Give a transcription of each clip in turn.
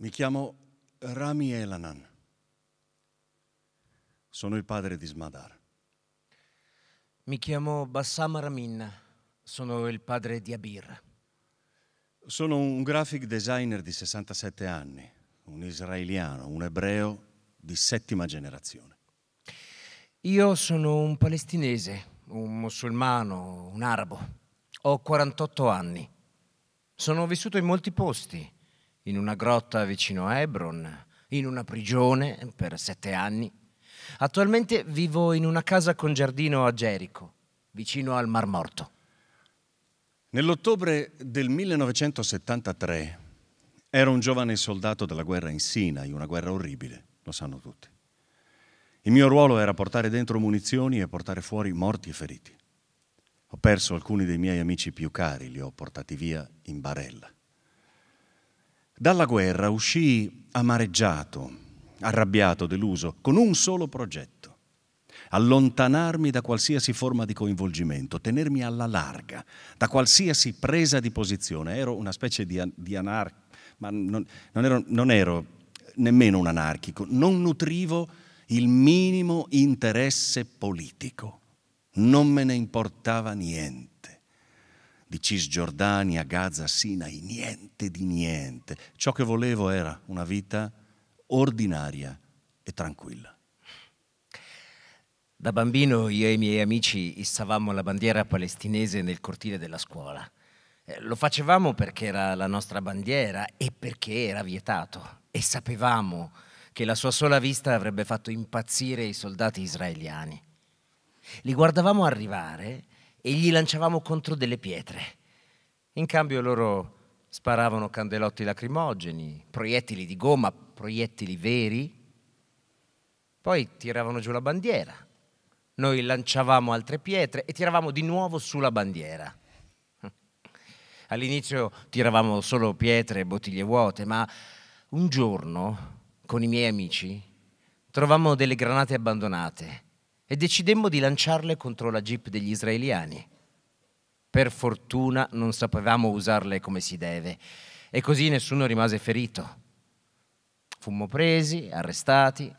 Mi chiamo Rami Elanan. Sono il padre di Smadar. Mi chiamo Bassam Ramin. Sono il padre di Abir. Sono un graphic designer di 67 anni, un israeliano, un ebreo di settima generazione. Io sono un palestinese, un musulmano, un arabo. Ho 48 anni. Sono vissuto in molti posti, in una grotta vicino a Hebron, in una prigione per sette anni. Attualmente vivo in una casa con giardino a Gerico, vicino al Mar Morto. Nell'ottobre del 1973 ero un giovane soldato della guerra in Sinai, una guerra orribile, lo sanno tutti. Il mio ruolo era portare dentro munizioni e portare fuori morti e feriti. Ho perso alcuni dei miei amici più cari, li ho portati via in barella. Dalla guerra uscì amareggiato, arrabbiato, deluso, con un solo progetto. Allontanarmi da qualsiasi forma di coinvolgimento, tenermi alla larga, da qualsiasi presa di posizione. Ero una specie di, di anarchico, ma non, non, ero, non ero nemmeno un anarchico, non nutrivo il minimo interesse politico, non me ne importava niente di Cisgiordania, Gaza, Sinai, niente di niente. Ciò che volevo era una vita ordinaria e tranquilla. Da bambino io e i miei amici issavamo la bandiera palestinese nel cortile della scuola. Eh, lo facevamo perché era la nostra bandiera e perché era vietato e sapevamo che la sua sola vista avrebbe fatto impazzire i soldati israeliani. Li guardavamo arrivare e gli lanciavamo contro delle pietre. In cambio loro sparavano candelotti lacrimogeni, proiettili di gomma, proiettili veri. Poi tiravano giù la bandiera. Noi lanciavamo altre pietre e tiravamo di nuovo sulla bandiera. All'inizio tiravamo solo pietre e bottiglie vuote, ma un giorno, con i miei amici, trovammo delle granate abbandonate e decidemmo di lanciarle contro la jeep degli israeliani. Per fortuna non sapevamo usarle come si deve e così nessuno rimase ferito. Fummo presi, arrestati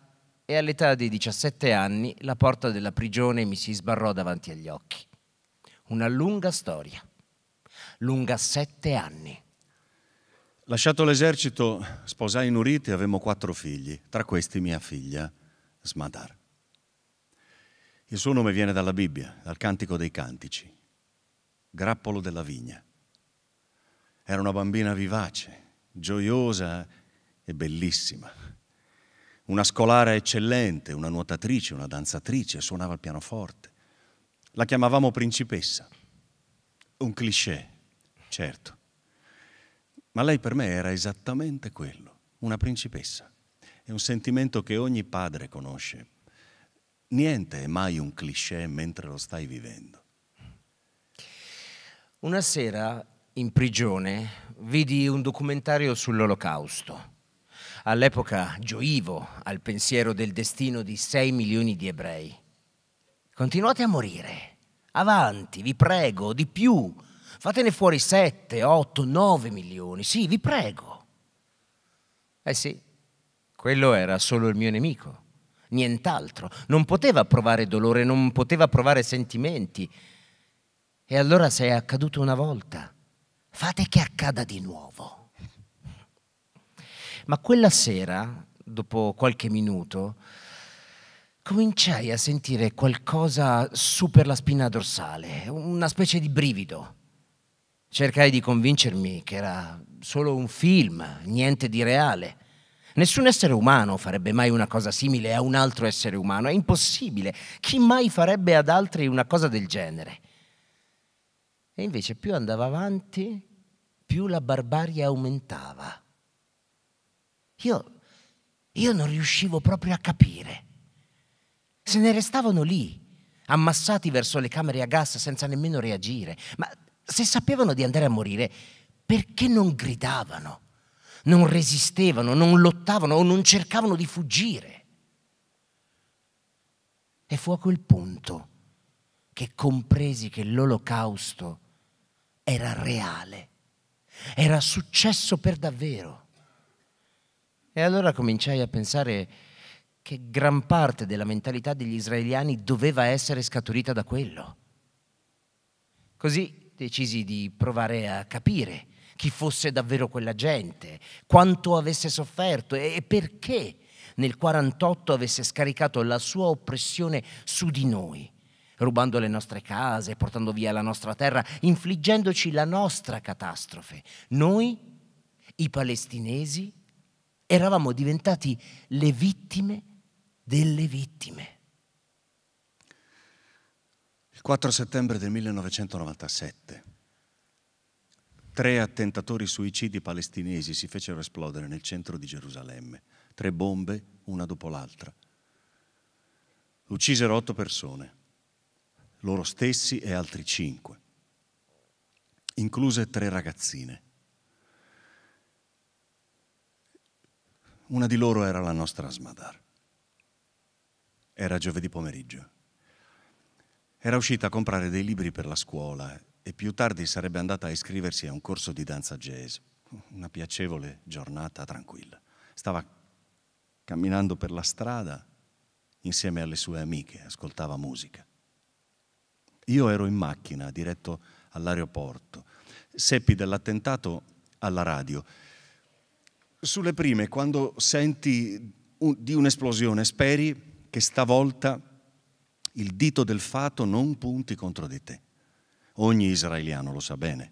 e all'età di 17 anni la porta della prigione mi si sbarrò davanti agli occhi. Una lunga storia, lunga sette anni. Lasciato l'esercito, sposai Nurite e avemmo quattro figli, tra questi mia figlia, Smadar. Il suo nome viene dalla Bibbia, dal Cantico dei Cantici, grappolo della vigna. Era una bambina vivace, gioiosa e bellissima. Una scolara eccellente, una nuotatrice, una danzatrice, suonava il pianoforte. La chiamavamo principessa. Un cliché, certo. Ma lei per me era esattamente quello, una principessa. È un sentimento che ogni padre conosce niente è mai un cliché mentre lo stai vivendo. Una sera in prigione vidi un documentario sull'olocausto. All'epoca gioivo al pensiero del destino di 6 milioni di ebrei. Continuate a morire. Avanti, vi prego, di più. Fatene fuori 7, 8, 9 milioni. Sì, vi prego. Eh sì, quello era solo il mio nemico nient'altro. Non poteva provare dolore, non poteva provare sentimenti. E allora se è accaduto una volta, fate che accada di nuovo. Ma quella sera, dopo qualche minuto, cominciai a sentire qualcosa su per la spina dorsale, una specie di brivido. Cercai di convincermi che era solo un film, niente di reale. Nessun essere umano farebbe mai una cosa simile a un altro essere umano, è impossibile. Chi mai farebbe ad altri una cosa del genere? E invece più andava avanti, più la barbarie aumentava. Io, io non riuscivo proprio a capire. Se ne restavano lì, ammassati verso le camere a gas senza nemmeno reagire. Ma se sapevano di andare a morire, perché non gridavano? non resistevano, non lottavano o non cercavano di fuggire. E fu a quel punto che compresi che l'olocausto era reale, era successo per davvero. E allora cominciai a pensare che gran parte della mentalità degli israeliani doveva essere scaturita da quello. Così decisi di provare a capire chi fosse davvero quella gente, quanto avesse sofferto e perché nel 48 avesse scaricato la sua oppressione su di noi, rubando le nostre case, portando via la nostra terra, infliggendoci la nostra catastrofe. Noi, i palestinesi, eravamo diventati le vittime delle vittime. Il 4 settembre del 1997 tre attentatori suicidi palestinesi si fecero esplodere nel centro di Gerusalemme, tre bombe una dopo l'altra. Uccisero otto persone, loro stessi e altri cinque, incluse tre ragazzine. Una di loro era la nostra Asmadar. Era giovedì pomeriggio. Era uscita a comprare dei libri per la scuola e più tardi sarebbe andata a iscriversi a un corso di danza jazz. Una piacevole giornata tranquilla. Stava camminando per la strada insieme alle sue amiche, ascoltava musica. Io ero in macchina, diretto all'aeroporto. Seppi dell'attentato alla radio. Sulle prime, quando senti un, di un'esplosione, speri che stavolta il dito del fato non punti contro di te. Ogni israeliano lo sa bene.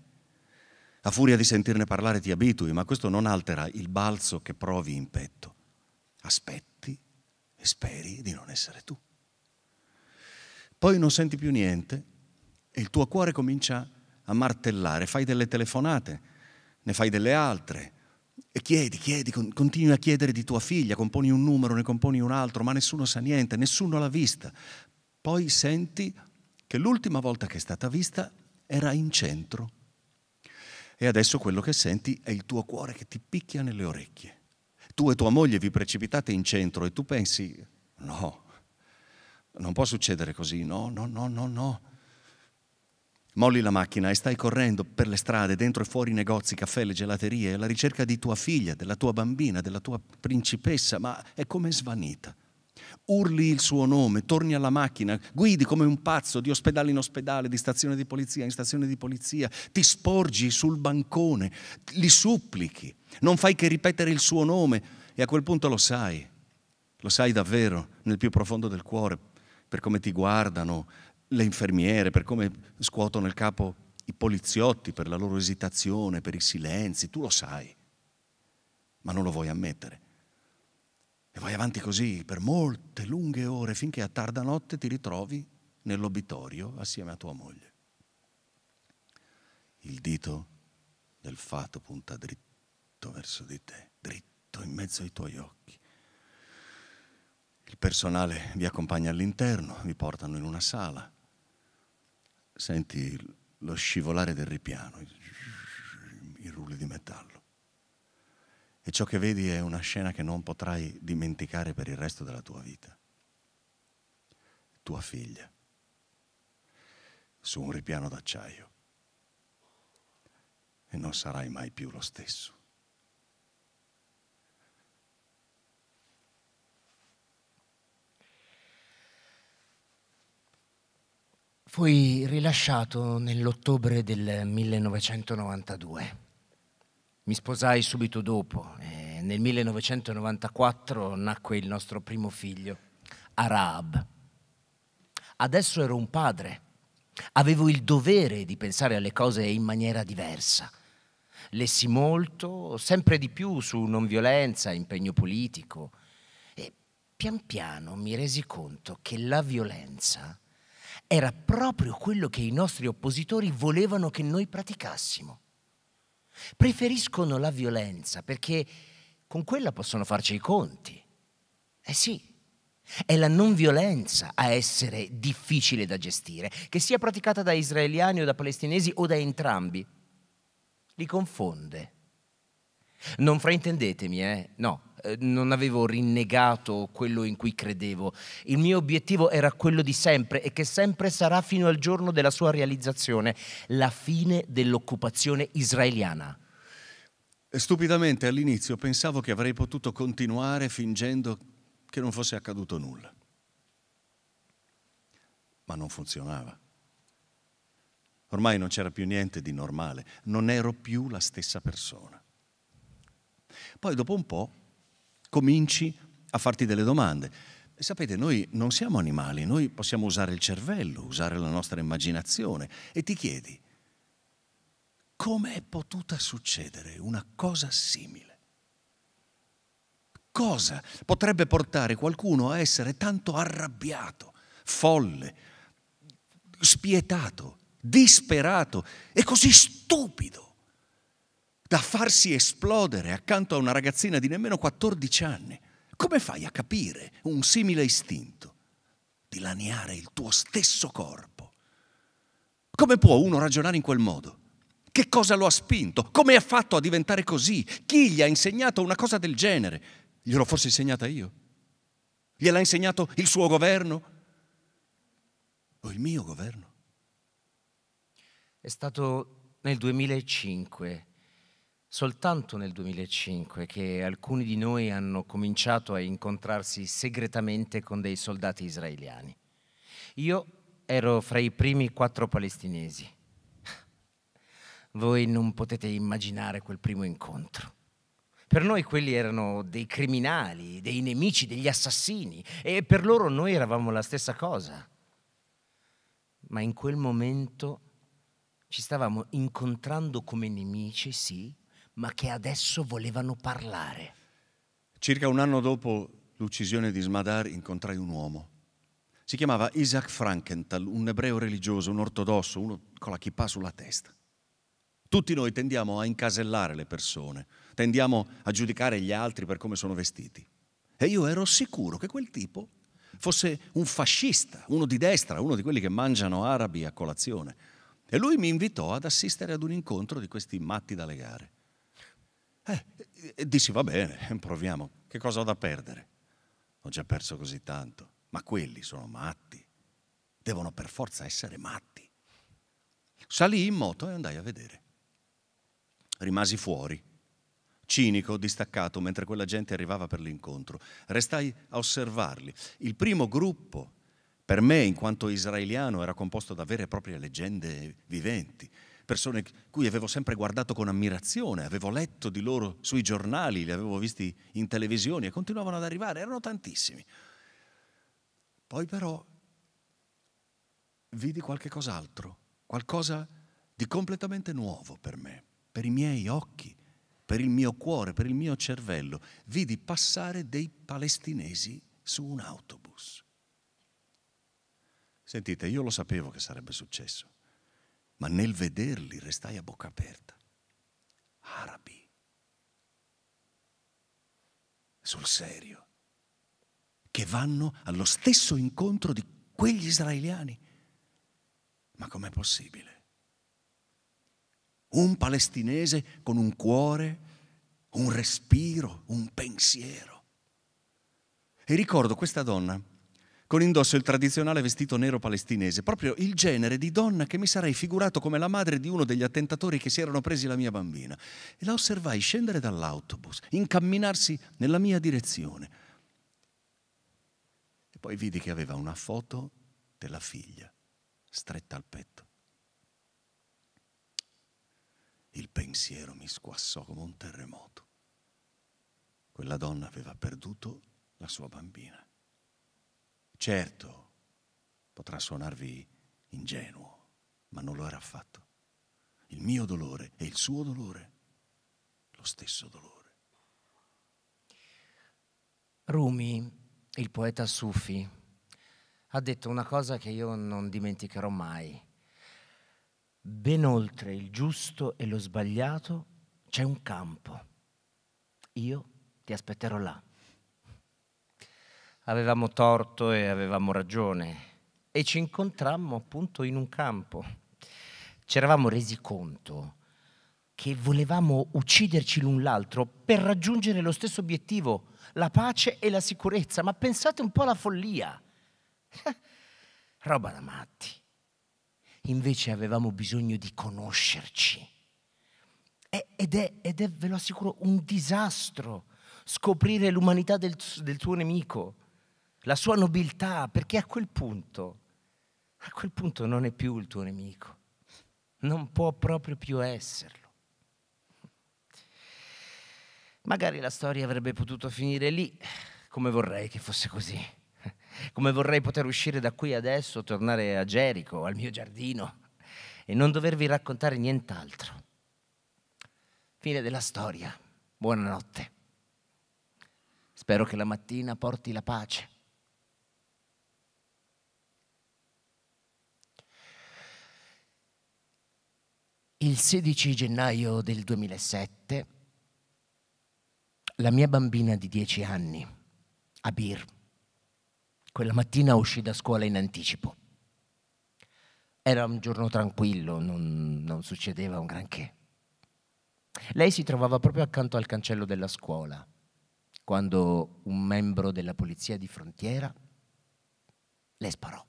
A furia di sentirne parlare ti abitui, ma questo non altera il balzo che provi in petto. Aspetti e speri di non essere tu. Poi non senti più niente e il tuo cuore comincia a martellare, fai delle telefonate, ne fai delle altre e chiedi, chiedi, continui a chiedere di tua figlia, componi un numero, ne componi un altro, ma nessuno sa niente, nessuno l'ha vista. Poi senti che l'ultima volta che è stata vista era in centro. E adesso quello che senti è il tuo cuore che ti picchia nelle orecchie. Tu e tua moglie vi precipitate in centro e tu pensi, no, non può succedere così, no, no, no, no, no. Molli la macchina e stai correndo per le strade, dentro e fuori negozi, caffè, le gelaterie, alla ricerca di tua figlia, della tua bambina, della tua principessa, ma è come svanita urli il suo nome, torni alla macchina, guidi come un pazzo di ospedale in ospedale, di stazione di polizia in stazione di polizia, ti sporgi sul bancone, li supplichi, non fai che ripetere il suo nome e a quel punto lo sai, lo sai davvero nel più profondo del cuore, per come ti guardano le infermiere, per come scuotono il capo i poliziotti, per la loro esitazione, per i silenzi, tu lo sai, ma non lo vuoi ammettere e vai avanti così per molte lunghe ore finché a tarda notte ti ritrovi nell'obitorio assieme a tua moglie. Il dito del fato punta dritto verso di te, dritto in mezzo ai tuoi occhi. Il personale vi accompagna all'interno, vi portano in una sala. Senti lo scivolare del ripiano, i rulli di metallo. E ciò che vedi è una scena che non potrai dimenticare per il resto della tua vita. Tua figlia, su un ripiano d'acciaio. E non sarai mai più lo stesso. Fui rilasciato nell'ottobre del 1992. Mi sposai subito dopo. E eh, nel 1994 nacque il nostro primo figlio, Arab. Adesso ero un padre. Avevo il dovere di pensare alle cose in maniera diversa. Lessi molto, sempre di più su non violenza, impegno politico e pian piano mi resi conto che la violenza era proprio quello che i nostri oppositori volevano che noi praticassimo. Preferiscono la violenza perché con quella possono farci i conti. Eh sì, è la non violenza a essere difficile da gestire, che sia praticata da israeliani o da palestinesi o da entrambi. Li confonde. Non fraintendetemi, eh? No, eh, non avevo rinnegato quello in cui credevo. Il mio obiettivo era quello di sempre e che sempre sarà fino al giorno della sua realizzazione, la fine dell'occupazione israeliana. Stupidamente all'inizio pensavo che avrei potuto continuare fingendo che non fosse accaduto nulla. Ma non funzionava. Ormai non c'era più niente di normale, non ero più la stessa persona. Poi dopo un po' cominci a farti delle domande. E sapete, noi non siamo animali, noi possiamo usare il cervello, usare la nostra immaginazione e ti chiedi come è potuta succedere una cosa simile? Cosa potrebbe portare qualcuno a essere tanto arrabbiato, folle, spietato, disperato e così stupido? da farsi esplodere accanto a una ragazzina di nemmeno 14 anni. Come fai a capire un simile istinto di il tuo stesso corpo? Come può uno ragionare in quel modo? Che cosa lo ha spinto? Come ha fatto a diventare così? Chi gli ha insegnato una cosa del genere? Gliel'ho forse insegnata io? Gliel'ha insegnato il suo governo? O il mio governo? È stato nel 2005 soltanto nel 2005 che alcuni di noi hanno cominciato a incontrarsi segretamente con dei soldati israeliani. Io ero fra i primi quattro palestinesi. Voi non potete immaginare quel primo incontro. Per noi quelli erano dei criminali, dei nemici, degli assassini e per loro noi eravamo la stessa cosa. Ma in quel momento ci stavamo incontrando come nemici, sì, ma che adesso volevano parlare. Circa un anno dopo l'uccisione di Smadar incontrai un uomo. Si chiamava Isaac Frankenthal, un ebreo religioso, un ortodosso, uno con la kippah sulla testa. Tutti noi tendiamo a incasellare le persone, tendiamo a giudicare gli altri per come sono vestiti. E io ero sicuro che quel tipo fosse un fascista, uno di destra, uno di quelli che mangiano arabi a colazione. E lui mi invitò ad assistere ad un incontro di questi matti da legare. Eh, e eh, dissi, va bene, proviamo. Che cosa ho da perdere? Ho già perso così tanto. Ma quelli sono matti. Devono per forza essere matti. Salì in moto e andai a vedere. Rimasi fuori, cinico, distaccato, mentre quella gente arrivava per l'incontro. Restai a osservarli. Il primo gruppo, per me, in quanto israeliano, era composto da vere e proprie leggende viventi persone cui avevo sempre guardato con ammirazione, avevo letto di loro sui giornali, li avevo visti in televisione e continuavano ad arrivare, erano tantissimi. Poi però vidi qualche cos'altro, qualcosa di completamente nuovo per me, per i miei occhi, per il mio cuore, per il mio cervello. Vidi passare dei palestinesi su un autobus. Sentite, io lo sapevo che sarebbe successo ma nel vederli restai a bocca aperta. Arabi. Sul serio. Che vanno allo stesso incontro di quegli israeliani. Ma com'è possibile? Un palestinese con un cuore, un respiro, un pensiero. E ricordo questa donna con indosso il tradizionale vestito nero palestinese, proprio il genere di donna che mi sarei figurato come la madre di uno degli attentatori che si erano presi la mia bambina. E la osservai scendere dall'autobus, incamminarsi nella mia direzione. E poi vidi che aveva una foto della figlia stretta al petto. Il pensiero mi squassò come un terremoto. Quella donna aveva perduto la sua bambina. Certo, potrà suonarvi ingenuo, ma non lo era affatto. Il mio dolore e il suo dolore, lo stesso dolore. Rumi, il poeta sufi, ha detto una cosa che io non dimenticherò mai. Ben oltre il giusto e lo sbagliato c'è un campo. Io ti aspetterò là avevamo torto e avevamo ragione e ci incontrammo appunto in un campo. Ci eravamo resi conto che volevamo ucciderci l'un l'altro per raggiungere lo stesso obiettivo, la pace e la sicurezza, ma pensate un po' alla follia. Roba da matti. Invece avevamo bisogno di conoscerci. Ed è, ed è, ve lo assicuro, un disastro scoprire l'umanità del, del tuo nemico la sua nobiltà, perché a quel punto, a quel punto non è più il tuo nemico, non può proprio più esserlo. Magari la storia avrebbe potuto finire lì, come vorrei che fosse così, come vorrei poter uscire da qui adesso, tornare a Gerico, al mio giardino, e non dovervi raccontare nient'altro. Fine della storia, buonanotte. Spero che la mattina porti la pace. Il 16 gennaio del 2007 la mia bambina di 10 anni, Abir, quella mattina uscì da scuola in anticipo. Era un giorno tranquillo, non, non succedeva un granché. Lei si trovava proprio accanto al cancello della scuola quando un membro della polizia di frontiera le sparò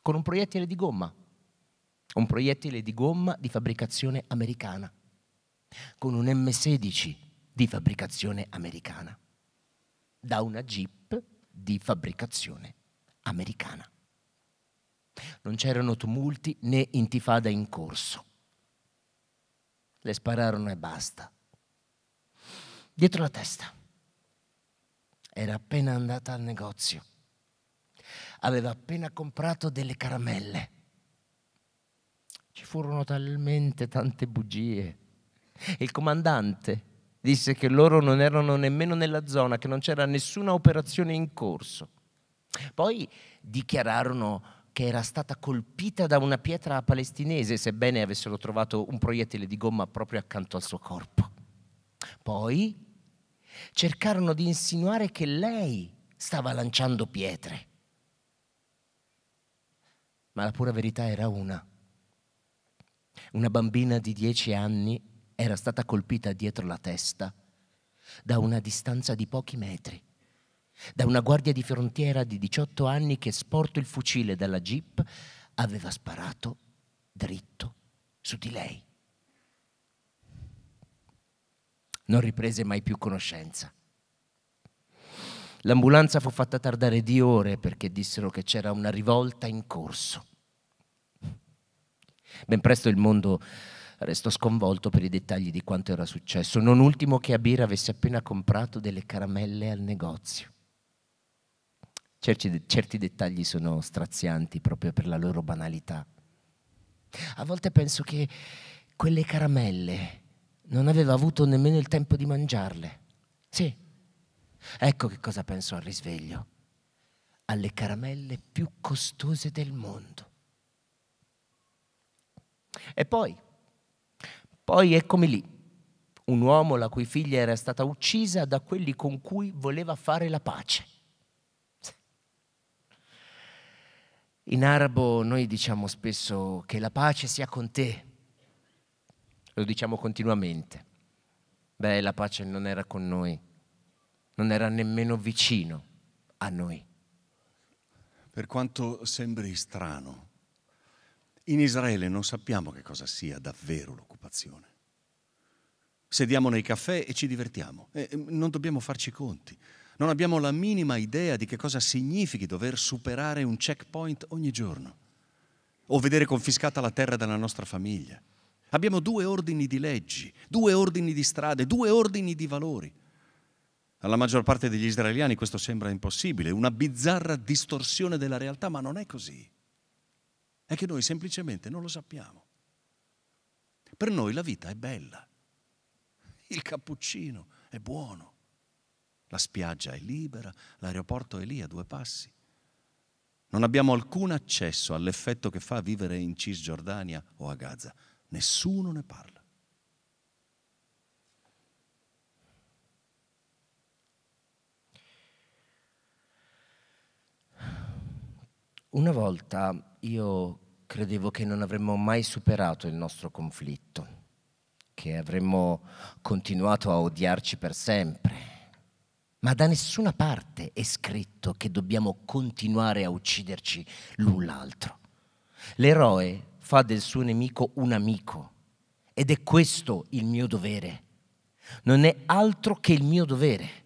con un proiettile di gomma un proiettile di gomma di fabbricazione americana, con un M16 di fabbricazione americana, da una Jeep di fabbricazione americana. Non c'erano tumulti né intifada in corso. Le spararono e basta. Dietro la testa. Era appena andata al negozio. Aveva appena comprato delle caramelle ci furono talmente tante bugie. il comandante disse che loro non erano nemmeno nella zona, che non c'era nessuna operazione in corso. Poi dichiararono che era stata colpita da una pietra palestinese, sebbene avessero trovato un proiettile di gomma proprio accanto al suo corpo. Poi cercarono di insinuare che lei stava lanciando pietre. Ma la pura verità era una una bambina di dieci anni era stata colpita dietro la testa da una distanza di pochi metri, da una guardia di frontiera di 18 anni che sporto il fucile dalla jeep aveva sparato dritto su di lei. Non riprese mai più conoscenza. L'ambulanza fu fatta tardare di ore perché dissero che c'era una rivolta in corso. Ben presto il mondo restò sconvolto per i dettagli di quanto era successo, non ultimo che Abir avesse appena comprato delle caramelle al negozio. Certi, certi dettagli sono strazianti proprio per la loro banalità. A volte penso che quelle caramelle non aveva avuto nemmeno il tempo di mangiarle. Sì. Ecco che cosa penso al risveglio. Alle caramelle più costose del mondo. E poi, poi eccomi lì, un uomo la cui figlia era stata uccisa da quelli con cui voleva fare la pace. In arabo noi diciamo spesso che la pace sia con te, lo diciamo continuamente. Beh, la pace non era con noi, non era nemmeno vicino a noi. Per quanto sembri strano, in Israele non sappiamo che cosa sia davvero l'occupazione. Sediamo nei caffè e ci divertiamo. E non dobbiamo farci conti. Non abbiamo la minima idea di che cosa significhi dover superare un checkpoint ogni giorno o vedere confiscata la terra dalla nostra famiglia. Abbiamo due ordini di leggi, due ordini di strade, due ordini di valori. Alla maggior parte degli israeliani questo sembra impossibile, una bizzarra distorsione della realtà, ma non è così è che noi semplicemente non lo sappiamo. Per noi la vita è bella, il cappuccino è buono, la spiaggia è libera, l'aeroporto è lì a due passi. Non abbiamo alcun accesso all'effetto che fa vivere in Cisgiordania o a Gaza. Nessuno ne parla. Una volta io credevo che non avremmo mai superato il nostro conflitto, che avremmo continuato a odiarci per sempre. Ma da nessuna parte è scritto che dobbiamo continuare a ucciderci l'un l'altro. L'eroe fa del suo nemico un amico ed è questo il mio dovere. Non è altro che il mio dovere.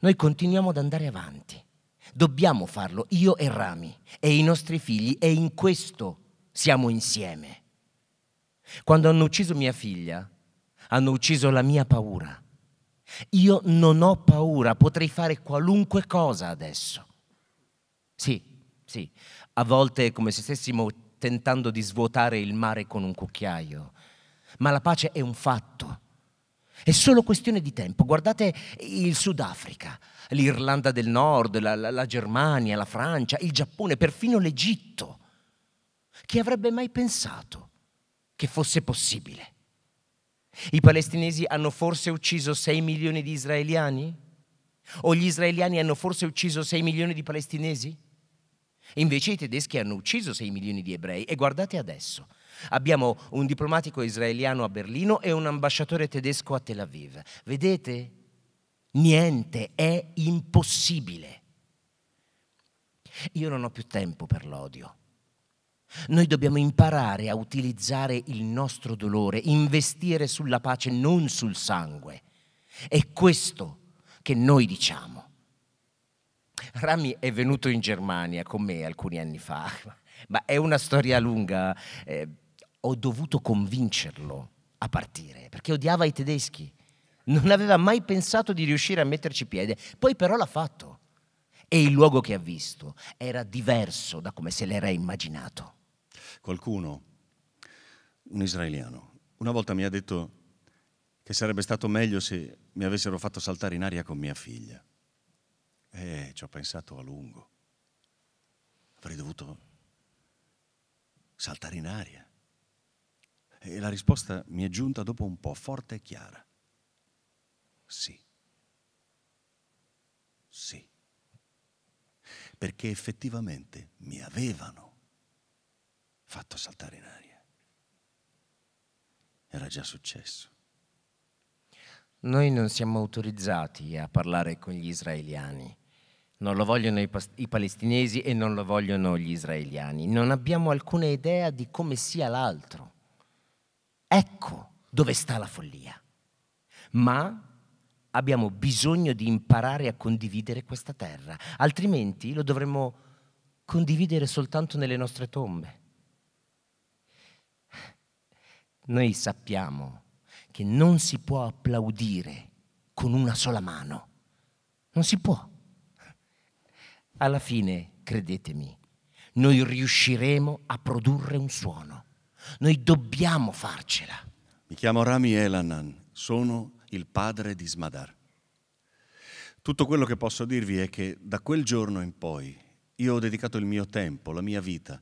Noi continuiamo ad andare avanti Dobbiamo farlo, io e Rami e i nostri figli, e in questo siamo insieme. Quando hanno ucciso mia figlia, hanno ucciso la mia paura. Io non ho paura, potrei fare qualunque cosa adesso. Sì, sì, a volte è come se stessimo tentando di svuotare il mare con un cucchiaio, ma la pace è un fatto. È solo questione di tempo. Guardate il Sudafrica, l'Irlanda del Nord, la, la, la, Germania, la Francia, il Giappone, perfino l'Egitto. Chi avrebbe mai pensato che fosse possibile? I palestinesi hanno forse ucciso 6 milioni di israeliani? O gli israeliani hanno forse ucciso 6 milioni di palestinesi? Invece i tedeschi hanno ucciso 6 milioni di ebrei e guardate adesso, Abbiamo un diplomatico israeliano a Berlino e un ambasciatore tedesco a Tel Aviv. Vedete? Niente è impossibile. Io non ho più tempo per l'odio. Noi dobbiamo imparare a utilizzare il nostro dolore, investire sulla pace, non sul sangue. È questo che noi diciamo. Rami è venuto in Germania con me alcuni anni fa, ma è una storia lunga, eh, ho dovuto convincerlo a partire, perché odiava i tedeschi. Non aveva mai pensato di riuscire a metterci piede, poi però l'ha fatto. E il luogo che ha visto era diverso da come se l'era immaginato. Qualcuno, un israeliano, una volta mi ha detto che sarebbe stato meglio se mi avessero fatto saltare in aria con mia figlia. E eh, ci ho pensato a lungo. Avrei dovuto saltare in aria e la risposta mi è giunta dopo un po', forte e chiara. Sì. Sì. Perché effettivamente mi avevano fatto saltare in aria. Era già successo. Noi non siamo autorizzati a parlare con gli israeliani. Non lo vogliono i, i, palestinesi e non lo vogliono gli israeliani. Non abbiamo alcuna idea di come sia l'altro. Ecco dove sta la follia. Ma abbiamo bisogno di imparare a condividere questa terra, altrimenti lo dovremmo condividere soltanto nelle nostre tombe. Noi sappiamo che non si può applaudire con una sola mano, non si può. Alla fine, credetemi, noi riusciremo a produrre un suono. Noi dobbiamo farcela. Mi chiamo Rami Elanan, sono il padre di Smadar. Tutto quello che posso dirvi è che da quel giorno in poi io ho dedicato il mio tempo, la mia vita,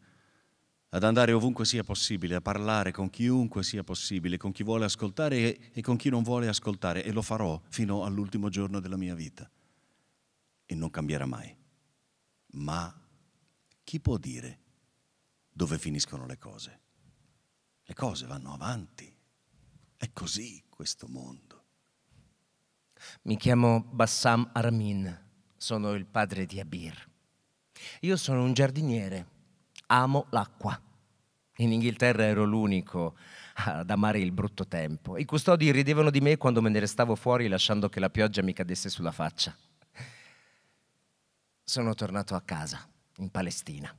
ad andare ovunque sia possibile, a parlare con chiunque sia possibile, con chi vuole ascoltare e, con chi non vuole ascoltare, e lo farò fino all'ultimo giorno della mia vita. E non cambierà mai. Ma chi può dire dove finiscono le cose? le cose vanno avanti. È così questo mondo. Mi chiamo Bassam Armin, sono il padre di Abir. Io sono un giardiniere, amo l'acqua. In Inghilterra ero l'unico ad amare il brutto tempo. I custodi ridevano di me quando me ne restavo fuori lasciando che la pioggia mi cadesse sulla faccia. Sono tornato a casa, in Palestina.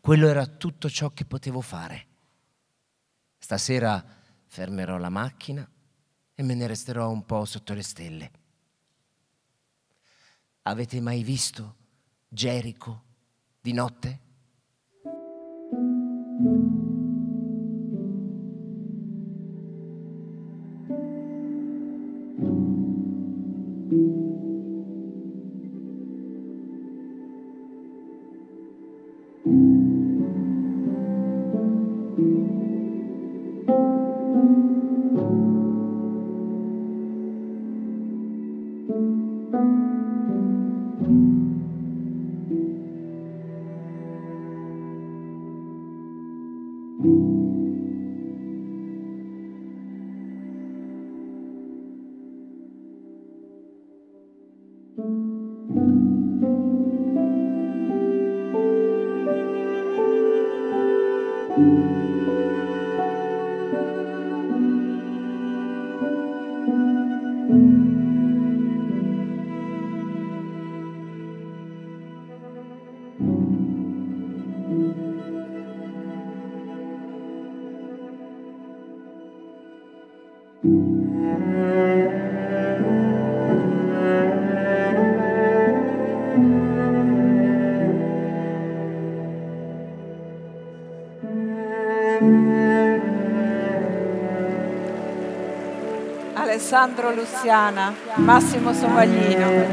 Quello era tutto ciò che potevo fare. Stasera fermerò la macchina e me ne resterò un po' sotto le stelle. Avete mai visto Gerico di notte? Thank you. Alessandro Lussiana, Massimo Somaglino.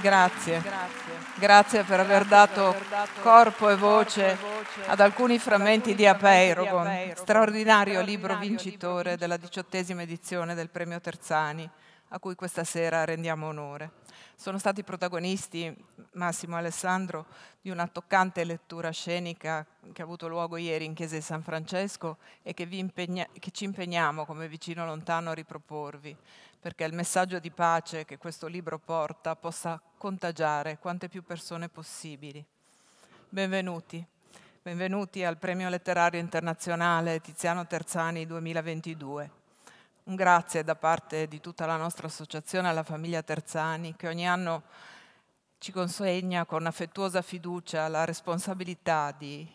Grazie. Grazie. Grazie per aver dato corpo e voce ad alcuni frammenti di Apeirogon, straordinario libro vincitore della diciottesima edizione del Premio Terzani, a cui questa sera rendiamo onore. Sono stati protagonisti Massimo e Alessandro di una toccante lettura scenica che ha avuto luogo ieri in Chiesa di San Francesco e che, impegna che ci impegniamo come vicino lontano a riproporvi perché il messaggio di pace che questo libro porta possa contagiare quante più persone possibili. Benvenuti, benvenuti al Premio Letterario Internazionale Tiziano Terzani 2022. Un grazie da parte di tutta la nostra associazione alla famiglia Terzani che ogni anno ci consegna con affettuosa fiducia la responsabilità di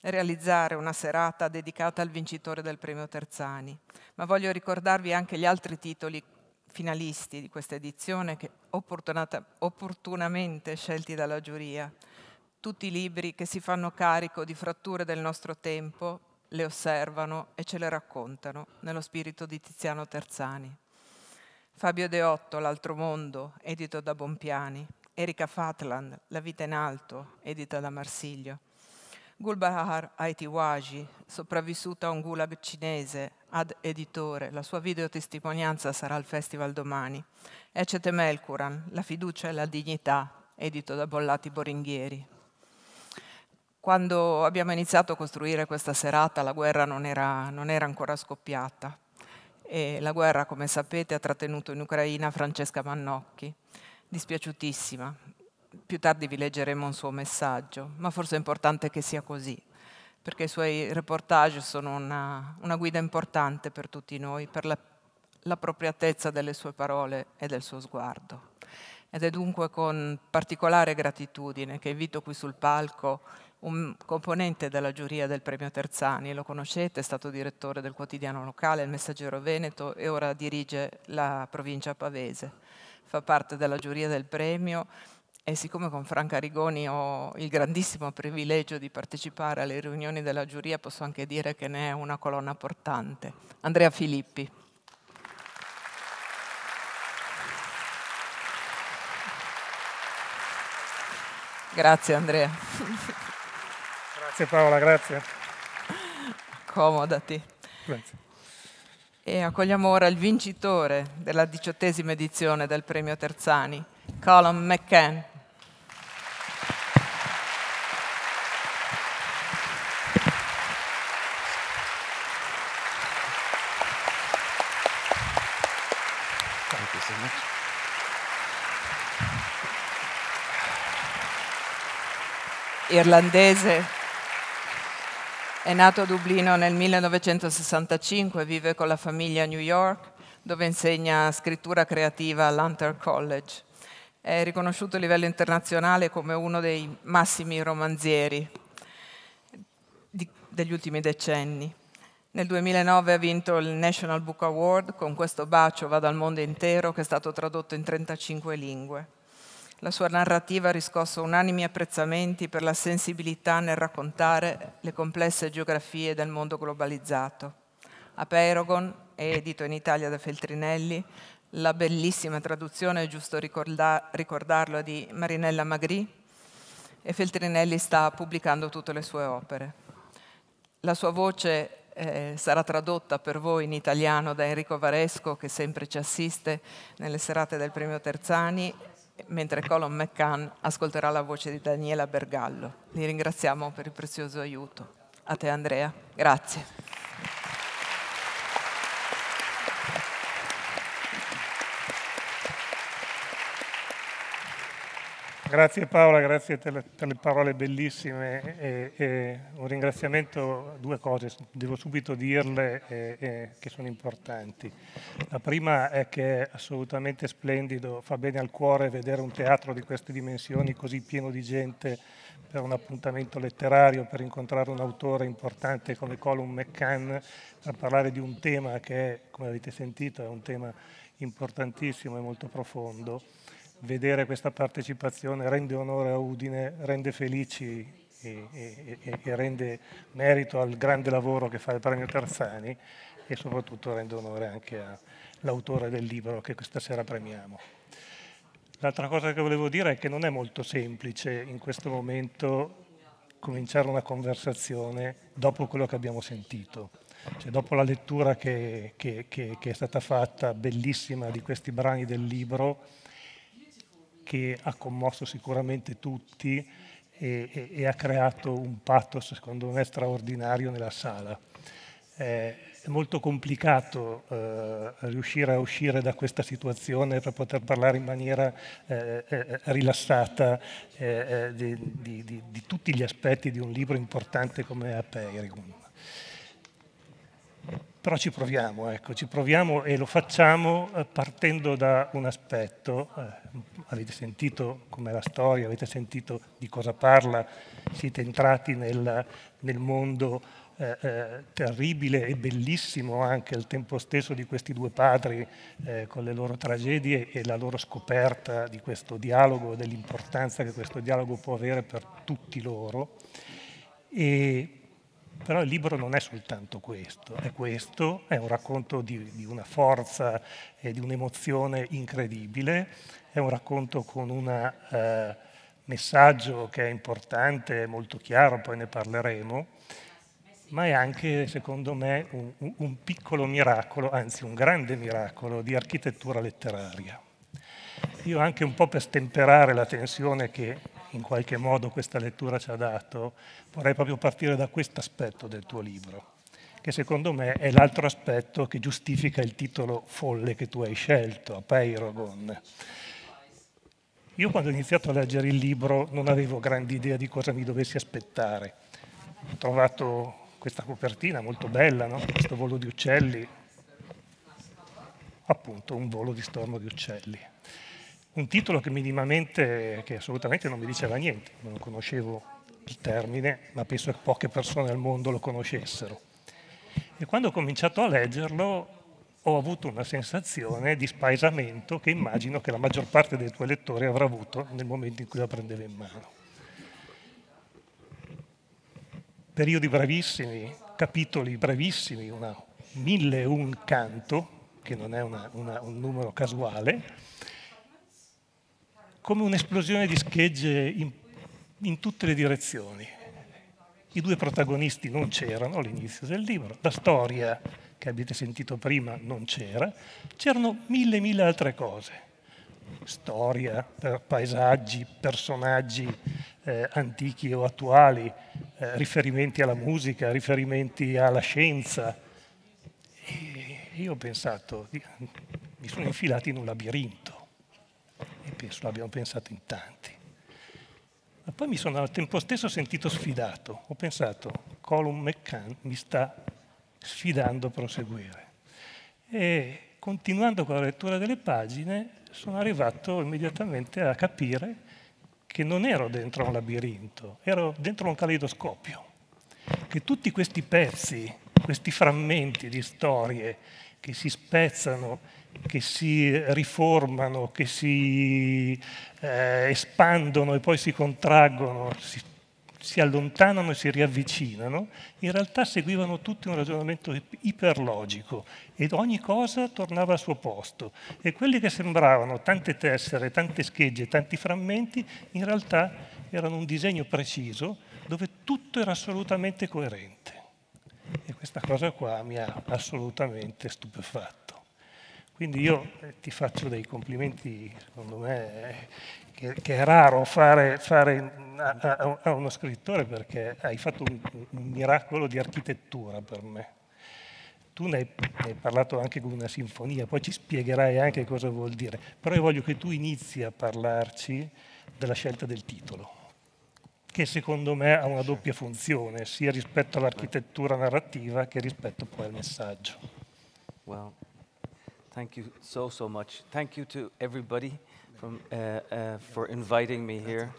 realizzare una serata dedicata al vincitore del premio Terzani, ma voglio ricordarvi anche gli altri titoli finalisti di questa edizione, che, opportunamente scelti dalla giuria. Tutti i libri che si fanno carico di fratture del nostro tempo, le osservano e ce le raccontano nello spirito di Tiziano Terzani. Fabio Deotto, L'altro mondo, edito da Bompiani, Erika Fatland, La vita in alto, edita da Marsiglio, Gulbahar Aitiwaji, sopravvissuta a un gulag cinese, ad editore, la sua videotestimonianza sarà al festival domani. Ecete Melkuran, La fiducia e la dignità, edito da Bollati Boringhieri. Quando abbiamo iniziato a costruire questa serata la guerra non era, non era ancora scoppiata e la guerra, come sapete, ha trattenuto in Ucraina Francesca Mannocchi, dispiaciutissima, più tardi vi leggeremo un suo messaggio, ma forse è importante che sia così, perché i suoi reportage sono una, una guida importante per tutti noi, per la, l'appropriatezza delle sue parole e del suo sguardo. Ed è dunque con particolare gratitudine che invito qui sul palco un componente della giuria del premio Terzani, lo conoscete, è stato direttore del quotidiano locale, il Messaggero Veneto e ora dirige la provincia pavese. Fa parte della giuria del premio e siccome con Franca Rigoni ho il grandissimo privilegio di partecipare alle riunioni della giuria, posso anche dire che ne è una colonna portante. Andrea Filippi. Grazie Andrea. Grazie Paola, grazie. Accomodati. Grazie. E accogliamo ora il vincitore della diciottesima edizione del premio Terzani, Colin McCann. irlandese, è nato a Dublino nel 1965, vive con la famiglia a New York, dove insegna scrittura creativa all'Hunter College. È riconosciuto a livello internazionale come uno dei massimi romanzieri degli ultimi decenni. Nel 2009 ha vinto il National Book Award con questo bacio va dal mondo intero che è stato tradotto in 35 lingue. La sua narrativa ha riscosso unanimi apprezzamenti per la sensibilità nel raccontare le complesse geografie del mondo globalizzato. A Perogon, edito in Italia da Feltrinelli, la bellissima traduzione, è giusto ricorda ricordarlo, di Marinella Magri, e Feltrinelli sta pubblicando tutte le sue opere. La sua voce eh, sarà tradotta per voi in italiano da Enrico Varesco, che sempre ci assiste nelle serate del premio Terzani, mentre Colin McCann ascolterà la voce di Daniela Bergallo. Li ringraziamo per il prezioso aiuto. A te Andrea, grazie. Grazie Paola, grazie per le parole bellissime e, e un ringraziamento, due cose, devo subito dirle e, e, che sono importanti. La prima è che è assolutamente splendido, fa bene al cuore vedere un teatro di queste dimensioni così pieno di gente per un appuntamento letterario, per incontrare un autore importante come Colum McCann, per parlare di un tema che, come avete sentito, è un tema importantissimo e molto profondo vedere questa partecipazione rende onore a Udine, rende felici e, e, e, rende merito al grande lavoro che fa il premio Terzani e soprattutto rende onore anche all'autore del libro che questa sera premiamo. L'altra cosa che volevo dire è che non è molto semplice in questo momento cominciare una conversazione dopo quello che abbiamo sentito. Cioè, dopo la lettura che, che, che, che è stata fatta, bellissima, di questi brani del libro, che ha commosso sicuramente tutti e, e, e ha creato un pathos, secondo me, straordinario nella sala. Eh, è molto complicato eh, riuscire a uscire da questa situazione per poter parlare in maniera eh, eh, eh rilassata di, di, di, di, tutti gli aspetti di un libro importante come Apeirigum. Però ci proviamo, ecco, ci proviamo e lo facciamo eh, partendo da un aspetto. Eh, avete sentito com'è la storia, avete sentito di cosa parla, siete entrati nel, nel mondo eh, eh, terribile e bellissimo anche al tempo stesso di questi due padri eh, con le loro tragedie e la loro scoperta di questo dialogo, dell'importanza che questo dialogo può avere per tutti loro. E però il libro non è soltanto questo, è questo, è un racconto di, di una forza e di un'emozione incredibile, è un racconto con un eh, messaggio che è importante, è molto chiaro, poi ne parleremo, ma è anche, secondo me, un, un piccolo miracolo, anzi un grande miracolo di architettura letteraria. Io anche un po' per stemperare la tensione che in qualche modo questa lettura ci ha dato, vorrei proprio partire da questo aspetto del tuo libro, che secondo me è l'altro aspetto che giustifica il titolo folle che tu hai scelto, Peirogon. Io quando ho iniziato a leggere il libro non avevo grande idea di cosa mi dovessi aspettare. Ho trovato questa copertina molto bella, no? questo volo di uccelli, appunto un volo di stormo di uccelli un titolo che minimamente, che assolutamente non mi diceva niente, non conoscevo il termine, ma penso che poche persone al mondo lo conoscessero. E quando ho cominciato a leggerlo ho avuto una sensazione di spaesamento che immagino che la maggior parte dei tuoi lettori avrà avuto nel momento in cui la prendeva in mano. Periodi brevissimi, capitoli brevissimi, una mille un canto, che non è una, una, un numero casuale, come un'esplosione di schegge in, in tutte le direzioni. I due protagonisti non c'erano all'inizio del libro, la storia che avete sentito prima non c'era, c'erano mille, mille altre cose. Storia, eh, paesaggi, personaggi eh, antichi o attuali, eh, riferimenti alla musica, riferimenti alla scienza. E io ho pensato, mi sono infilato in un labirinto e penso, l'abbiamo pensato in tanti. Ma poi mi sono al tempo stesso sentito sfidato, ho pensato, Colum McCann mi sta sfidando a proseguire. E continuando con la lettura delle pagine sono arrivato immediatamente a capire che non ero dentro un labirinto, ero dentro un caleidoscopio, che tutti questi pezzi, questi frammenti di storie che si spezzano che si riformano, che si eh, espandono e poi si contraggono, si, si, allontanano e si riavvicinano, in realtà seguivano tutti un ragionamento iperlogico ed ogni cosa tornava al suo posto e quelli che sembravano tante tessere, tante schegge, tanti frammenti, in realtà erano un disegno preciso dove tutto era assolutamente coerente. E questa cosa qua mi ha assolutamente stupefatto. Quindi io eh, ti faccio dei complimenti, secondo me, eh, che, che è raro fare, fare a, a, uno scrittore perché hai fatto un, un miracolo di architettura per me tu ne hai, parlato anche con una sinfonia, poi ci spiegherai anche cosa vuol dire, però io voglio che tu inizi a parlarci della scelta del titolo, che secondo me ha una doppia funzione, sia rispetto all'architettura narrativa che rispetto poi al messaggio. Well, Thank you so, so much. Thank you to everybody from, uh, uh, for inviting me here.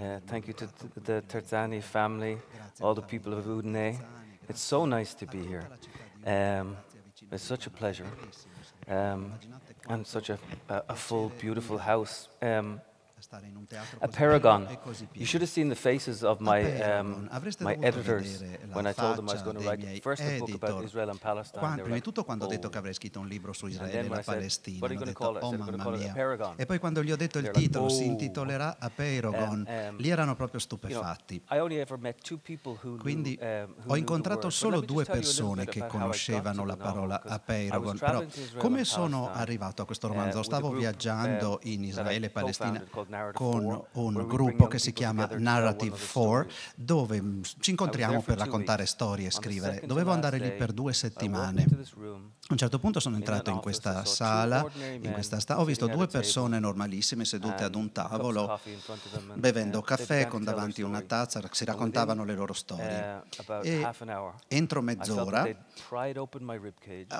Uh, thank you to the Terzani family, all the people of Udine. It's so nice to be here. Um, it's such a pleasure. Um, and such a, a, a full, beautiful house. Um, a paragon. You should have seen the faces of my, um, my editors when I told them I was going to write first the book about Israel and Palestine. Quando, prima di tutto quando ho detto oh. che avrei scritto un libro su Israele e la Palestina, ho detto, oh mamma mia. E poi quando gli ho detto il titolo, si oh. intitolerà A Paragon, um, lì erano proprio stupefatti. Quindi um, ho incontrato solo due persone che conoscevano la parola A Paragon, però come sono arrivato a questo um, romanzo? Stavo viaggiando in Israele e Palestina con un gruppo che si chiama Narrative 4, dove mm, ci incontriamo per raccontare storie e scrivere. Dovevo andare lì per due settimane. A un certo punto sono entrato in questa sala, in questa sta- ho visto due persone normalissime sedute ad un tavolo, bevendo caffè con davanti una tazza, si raccontavano le loro storie. Uh, e entro mezz'ora ho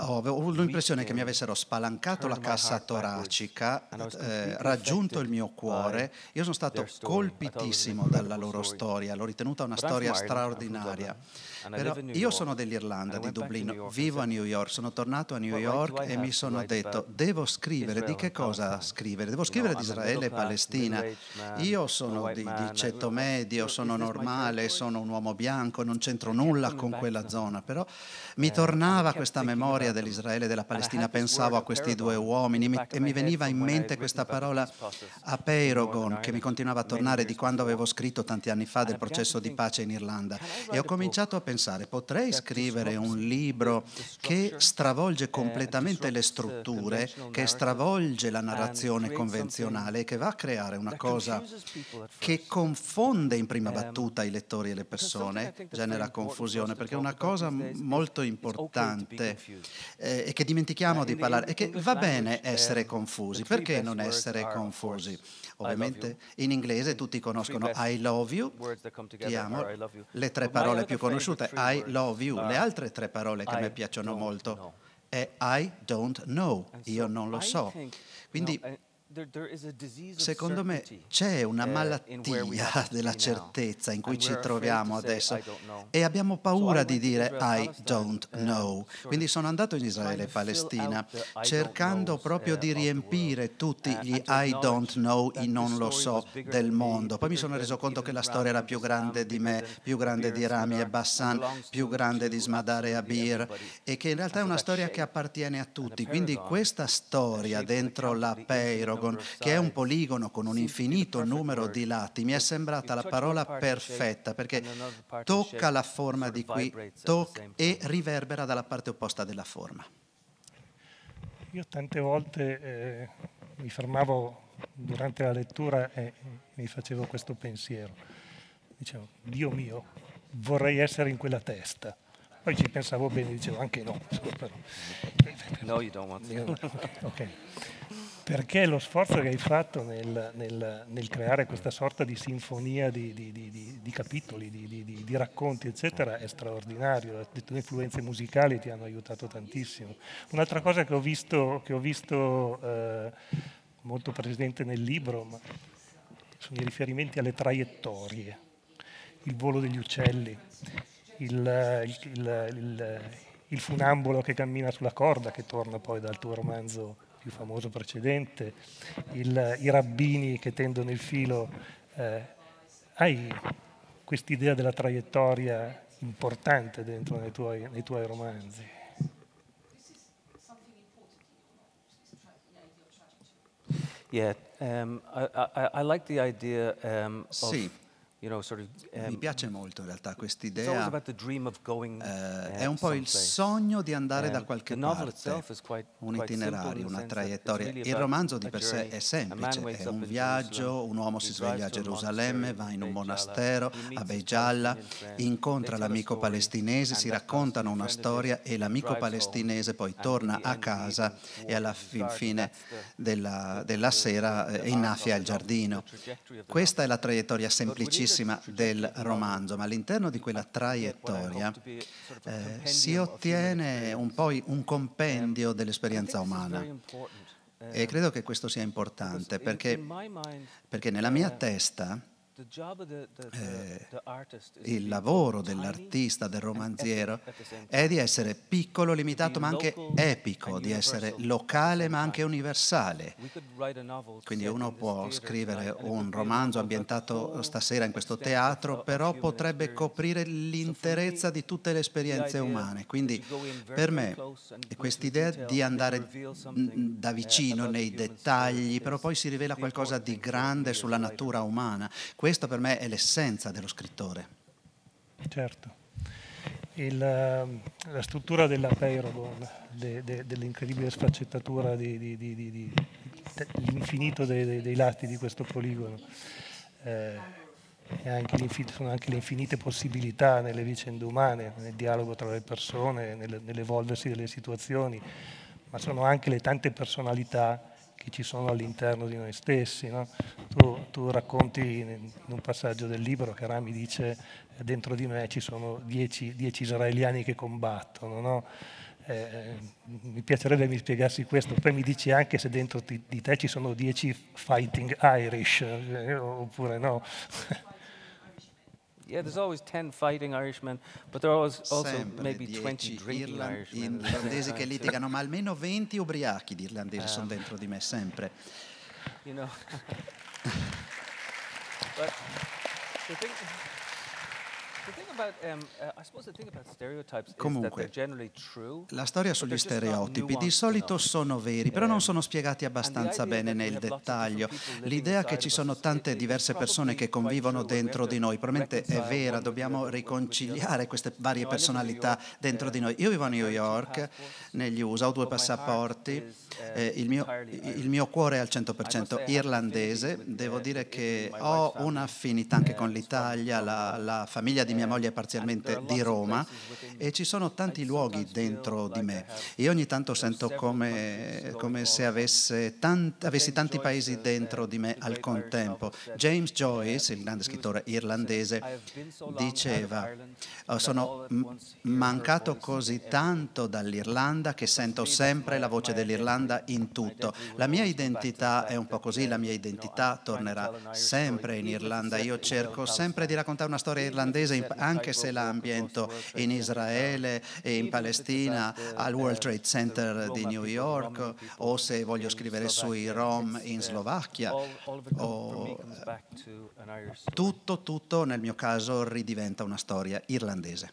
oh, avuto l'impressione che mi avessero spalancato la cassa toracica, eh, raggiunto il mio cuore cuore. Io sono stato colpitissimo dalla loro storia, l'ho ritenuta una storia straordinaria. Però io sono dell'Irlanda, di Dublino, vivo a New York, sono tornato a New York e mi sono detto, devo scrivere, di che cosa scrivere? Devo scrivere di Israele e ah, Palestina. Io sono di, di ceto medio, sono normale, sono un uomo bianco, non c'entro nulla con quella zona, però mi eh, tornava questa memoria dell'Israele e della Palestina, pensavo a questi due uomini e mi veniva in mente questa parola a apeirogon che mi continuava a tornare di quando avevo scritto tanti anni fa del processo di pace in Irlanda e ho cominciato a pensare pensare, potrei scrivere un libro che stravolge uh, completamente le uh, strutture, che stravolge la narrazione convenzionale e che va a creare una cosa che confonde in prima um, battuta i lettori e le persone, genera confusione, perché è una cosa molto importante eh, e che dimentichiamo di parlare, è che va bene essere um, confusi, perché non essere confusi? Ovviamente in inglese tutti conoscono I love you, ti amo, le tre parole più conosciute, I love you. Le altre tre parole che mi piacciono molto è I don't know, io non lo so. Quindi Secondo me c'è una eh, malattia della certezza in cui ci troviamo adesso e abbiamo paura di dire I don't know. Quindi sono andato in Israele e Palestina cercando eh, proprio di riempire tutti eh, gli I don't know, i non lo so del mondo. Poi mi sono reso conto che la storia era più grande di me, più grande di Rami e Bassan, più grande di Smadar e Abir e che in realtà è una storia che appartiene a tutti. Quindi questa storia dentro la Peirog Polygon, che è un poligono con un infinito numero di lati, mi è sembrata la parola perfetta perché tocca la forma di qui e riverbera dalla parte opposta della forma. Io tante volte eh, mi fermavo durante la lettura e mi facevo questo pensiero. Dicevo, Dio mio, vorrei essere in quella testa. Poi ci pensavo bene, dicevo anche no. Però. No, you don't want to. okay perché lo sforzo che hai fatto nel, nel, nel creare questa sorta di sinfonia di, di, di, di capitoli, di, racconti, eccetera, è straordinario. Le tue influenze musicali ti hanno aiutato tantissimo. Un'altra cosa che ho visto, che ho visto eh, molto presente nel libro sono i riferimenti alle traiettorie, il volo degli uccelli, il, il, il, il funambolo che cammina sulla corda, che torna poi dal tuo romanzo il famoso precedente, il, i rabbini che tendono il filo, eh, hai quest'idea della traiettoria importante dentro nei tuoi, nei tuoi romanzi? Yeah, um, I, I, I like the idea um, of... Sì. You know, sort of, um, Mi piace molto in realtà questa idea. uh, è un po' il sogno di andare da qualche parte, quite, un itinerario, una traiettoria. Really il romanzo di per sé è semplice, è un viaggio, un uomo si sveglia a Gerusalemme, va in un monastero, a Beigialla, incontra l'amico palestinese, si raccontano una storia e l'amico palestinese poi torna a casa e alla fin fine della, della sera eh, innaffia il giardino. Questa è la traiettoria semplicissima prossima del romanzo, ma all'interno di quella traiettoria eh, si ottiene un po' un compendio dell'esperienza umana. E credo che questo sia importante perché, perché nella mia testa eh, il lavoro dell'artista, del romanziero, è di essere piccolo, limitato, ma anche epico, di essere locale, ma anche universale. Quindi uno può scrivere un romanzo ambientato stasera in questo teatro, però potrebbe coprire l'interezza di tutte le esperienze umane. Quindi per me quest'idea di andare da eh, vicino nei dettagli, però poi si rivela qualcosa di grande sulla natura umana. Questa per me è l'essenza dello scrittore. Certo. Il, ehm, la struttura della Payroll, de, de, dell'incredibile sfaccettatura dell'infinito de, dei, dei, lati di questo poligono. Eh, anche sono anche le infinite possibilità nelle vicende umane, nel dialogo tra le persone, nel, nell'evolversi delle situazioni, ma sono anche le tante personalità che ci sono all'interno di noi stessi. No? Tu, tu, racconti in un passaggio del libro che Rami dice eh, dentro di me ci sono dieci, dieci israeliani che combattono. No? Eh, eh mi piacerebbe mi spiegassi questo, poi mi dici anche se dentro di, te ci sono dieci fighting Irish, eh, oppure no. Yeah, there's always 10 fighting Irishmen, but there are always also Sempre maybe 20 drinking Irland Irishmen. Irlandesi che litigano, ma almeno 20 ubriachi di irlandesi um, sono ah. dentro di me, sempre. You know. but the thing Um, uh, Comunque, la storia sugli stereotipi di solito sono veri, però non um, sono spiegati abbastanza bene nel dettaglio. L'idea che ci sono tante diverse persone che convivono dentro di noi probabilmente è vera, dobbiamo riconciliare queste varie personalità dentro di um, noi. Io vivo a New York, negli USA, ho due passaporti, uh, eh, il, mio, il mio cuore è al 100% irlandese, devo dire che ho un'affinità anche con uh, l'Italia, la, la famiglia di mia moglie è parzialmente di Roma e ci sono tanti luoghi dentro di me. Io ogni tanto sento come, come se tanti, avessi tanti paesi eh, dentro eh, di me al contempo. Eh, James Joyce, il grande scrittore irlandese, diceva oh, sono mancato così tanto dall'Irlanda che sento sempre la voce dell'Irlanda in tutto. La mia identità è un po' così, la mia identità tornerà sempre in Irlanda. Io cerco sempre di raccontare una storia irlandese in Certo, anche se l'ambiente in Israele e in Palestina, al eh, World Trade Center di New York, o se voglio scrivere sui Rom in Slovacchia, o, eh, tutto, tutto nel mio caso ridiventa una storia irlandese.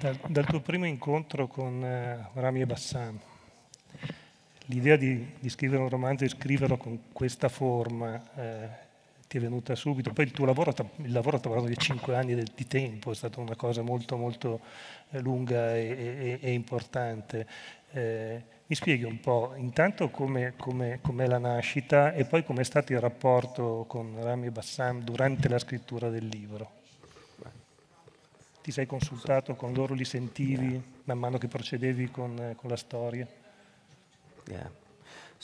Dal, dal, tuo primo incontro con eh, Rami e Bassan, l'idea di, di, scrivere un romanzo e scriverlo con questa forma eh, ti è venuta subito. Poi il tuo lavoro, il lavoro ha parlato di cinque anni di tempo, è stata una cosa molto molto eh, lunga e, e, e importante. Eh, mi spieghi un po' intanto come, come, com'è la nascita e poi com'è stato il rapporto con Rami Bassam durante la scrittura del libro. Ti sei consultato con loro, li sentivi yeah. man mano che procedevi con, eh, con la storia? Yeah.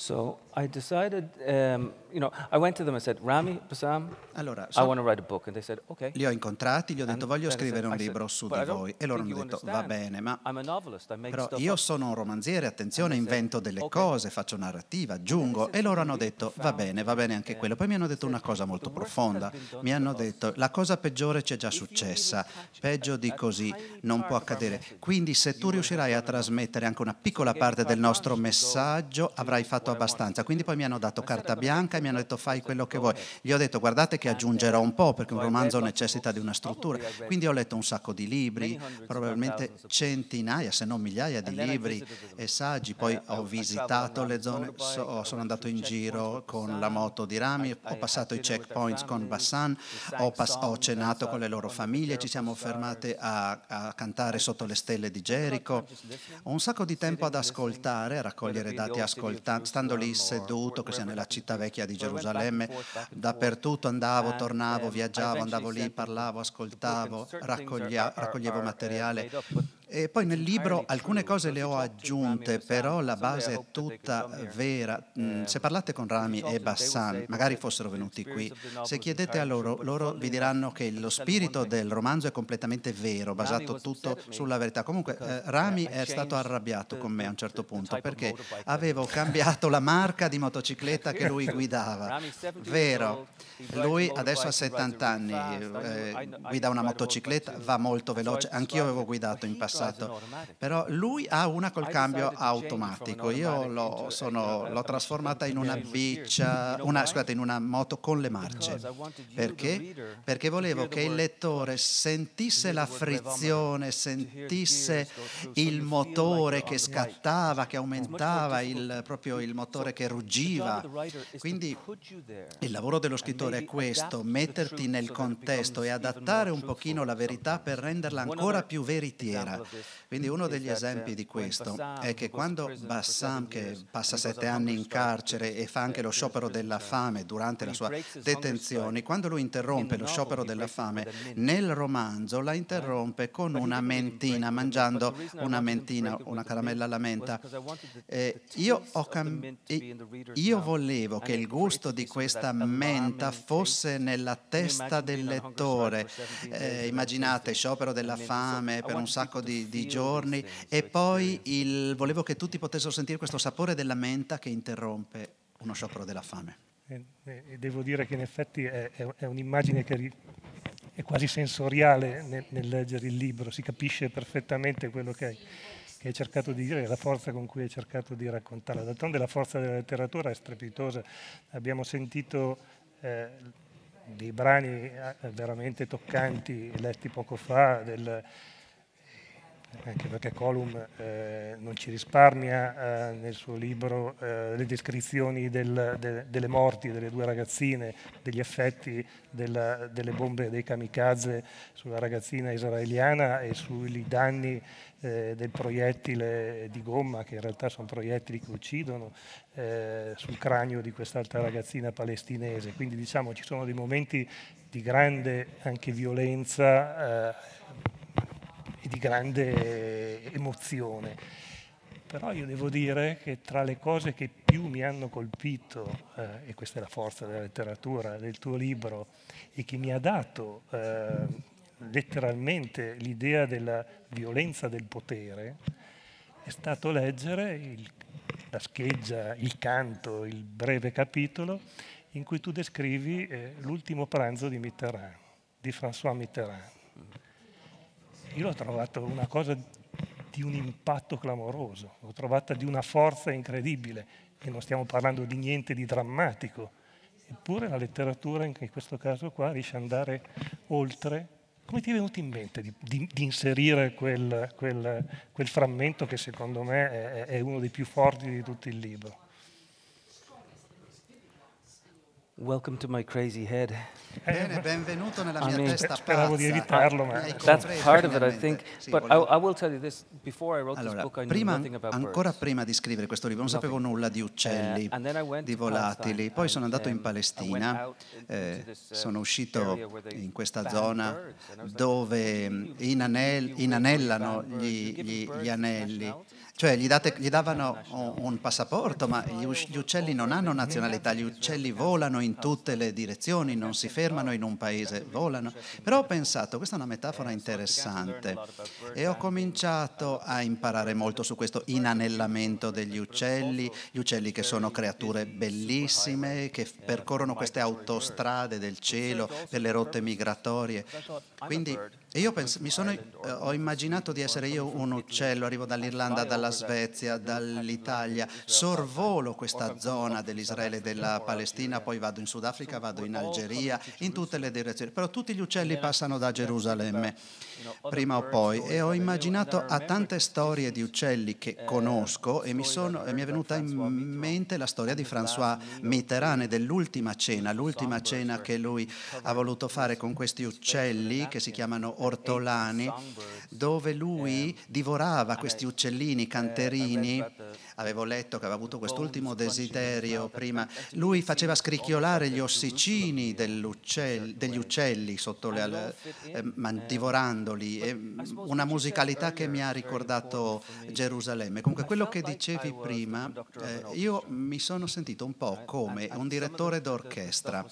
So I decided, um, you know, I went to them and said, Rami, Bassam, allora, so I want to write a book. And they said, okay. Li ho incontrati, gli ho detto, and voglio scrivere un libro su di voi. E loro hanno detto, va bene, ma però io sono un romanziere, attenzione, said, invento delle okay. cose, faccio narrativa, aggiungo. E loro hanno detto, va bene, va bene anche quello. Poi mi hanno detto una cosa molto profonda. Mi hanno detto, la cosa peggiore c'è già successa, peggio di così non può accadere. Quindi se tu riuscirai a trasmettere anche una piccola parte del nostro messaggio, avrai fatto fatto abbastanza. Quindi poi mi hanno dato carta bianca e mi hanno detto fai quello che vuoi. Gli ho detto guardate che aggiungerò un po' perché un romanzo necessita di una struttura. Quindi ho letto un sacco di libri, probabilmente centinaia se non migliaia di libri e saggi. Poi eh, ho visitato le zone, so, sono andato in giro con la moto di rami, ho passato i checkpoints con Bassan, ho, ho cenato con le loro famiglie, ci siamo fermate a, a cantare sotto le stelle di Gerico. Ho un sacco di tempo ad ascoltare, a raccogliere dati ascoltanti stando lì seduto, che sia nella città vecchia di Gerusalemme, dappertutto andavo, tornavo, viaggiavo, andavo lì, parlavo, ascoltavo, raccoglievo materiale e poi nel libro alcune cose le ho aggiunte, però la base è tutta vera. Mm, eh, se parlate con Rami e Bassan, magari fossero venuti qui, se chiedete cioè a loro, loro vi diranno che lo spirito del romanzo è completamente vero, basato tutto sulla verità. Comunque ecco, eh, cioè, Rami cioè, è stato arrabbiato con me a un certo punto perché avevo cambiato la marca di motocicletta che lui guidava. Vero, lui adesso ha 70 anni, eh, guida una motocicletta, va molto veloce, anch'io avevo guidato in passato passato, però lui ha una col cambio automatico, io l'ho, sono, l'ho trasformata in una biccia, una, scusate, in una moto con le marce, perché? Perché volevo che il lettore sentisse la frizione, sentisse il motore che scattava, che aumentava, il, proprio il motore che ruggiva. Quindi il lavoro dello scrittore è questo, metterti nel contesto e adattare un pochino la verità per renderla ancora più veritiera. Quindi uno degli esempi di questo è che quando Bassam, che passa sette anni in carcere e fa anche lo sciopero della fame durante la sua detenzione, quando lui interrompe lo sciopero della fame, nel romanzo la eh? interrompe con una mentina, mangiando una mentina, una caramella alla menta. Eh, io, cam- io volevo che il gusto di questa menta fosse nella testa del lettore. Eh, immaginate, sciopero della fame per un sacco di di, giorni e poi il, volevo che tutti potessero sentire questo sapore della menta che interrompe uno sciopero della fame. E, e devo dire che in effetti è, è un'immagine che è quasi sensoriale nel, nel, leggere il libro, si capisce perfettamente quello che hai, che hai cercato di dire, la forza con cui hai cercato di raccontarla. D'altronde la forza della letteratura è strepitosa, abbiamo sentito... Eh, dei brani eh, veramente toccanti letti poco fa del, anche perché Colum eh, non ci risparmia eh, nel suo libro eh, le descrizioni del, de, delle morti delle due ragazzine, degli effetti della, delle bombe dei kamikaze sulla ragazzina israeliana e sui danni eh, del proiettile di gomma, che in realtà sono proiettili che uccidono, eh, sul cranio di quest'altra ragazzina palestinese. Quindi diciamo ci sono dei momenti di grande anche violenza eh, di grande emozione. Però io devo dire che tra le cose che più mi hanno colpito, eh, e questa è la forza della letteratura, del tuo libro, e che mi ha dato eh, letteralmente l'idea della violenza del potere, è stato leggere il, la scheggia, il canto, il breve capitolo in cui tu descrivi eh, l'ultimo pranzo di Mitterrand, di François Mitterrand io l'ho trovata una cosa di un impatto clamoroso, l'ho trovata di una forza incredibile e non stiamo parlando di niente di drammatico. Eppure la letteratura, in questo caso qua, riesce ad andare oltre. Come ti è venuto in mente di, di, di inserire quel, quel, quel, frammento che secondo me è, è uno dei più forti di tutto il libro? Welcome to my crazy head. Bene, benvenuto nella mia I mean, testa Speravo di evitarlo, ma That's part of it, I think. Sì, But I, I will tell you this: before I wrote allora, this book, I knew prima, nothing about birds. Ancora prima di scrivere questo libro, non sapevo nulla di eh, uccelli, uh, di volatili. Poi sono andato in Palestina, eh, uh, sono uscito in questa zona dove inanellano gli, gli, gli anelli. Cioè gli, date, gli davano un, un passaporto, ma gli, gli, uccelli non hanno nazionalità, gli uccelli volano in tutte le direzioni, non si fermano in un paese, volano. Però ho pensato, questa è una metafora interessante e ho cominciato a imparare molto su questo inanellamento degli uccelli, gli uccelli che sono creature bellissime, che percorrono queste autostrade del cielo per le rotte migratorie. Quindi e io penso, sono, eh, ho immaginato di essere io un uccello, arrivo dall'Irlanda, dalla Svezia, dall'Italia, sorvolo questa zona dell'Israele e della Palestina, poi vado in Sudafrica, vado in Algeria, in tutte le direzioni, però tutti gli uccelli passano da Gerusalemme prima o poi e ho immaginato a tante storie di uccelli che eh, conosco e mi, sono, mi è venuta in mente la storia di François Mitterrand e dell'ultima cena, l'ultima cena che lui ha voluto fare con questi uccelli che si chiamano ortolani, dove lui divorava questi uccellini eh, canterini avevo letto che aveva avuto quest'ultimo desiderio prima. Lui faceva scricchiolare gli ossicini degli uccelli sotto le, eh, divorandoli, una musicalità che mi ha ricordato Gerusalemme. Comunque quello che dicevi prima, eh, io mi sono sentito un po' come un direttore d'orchestra,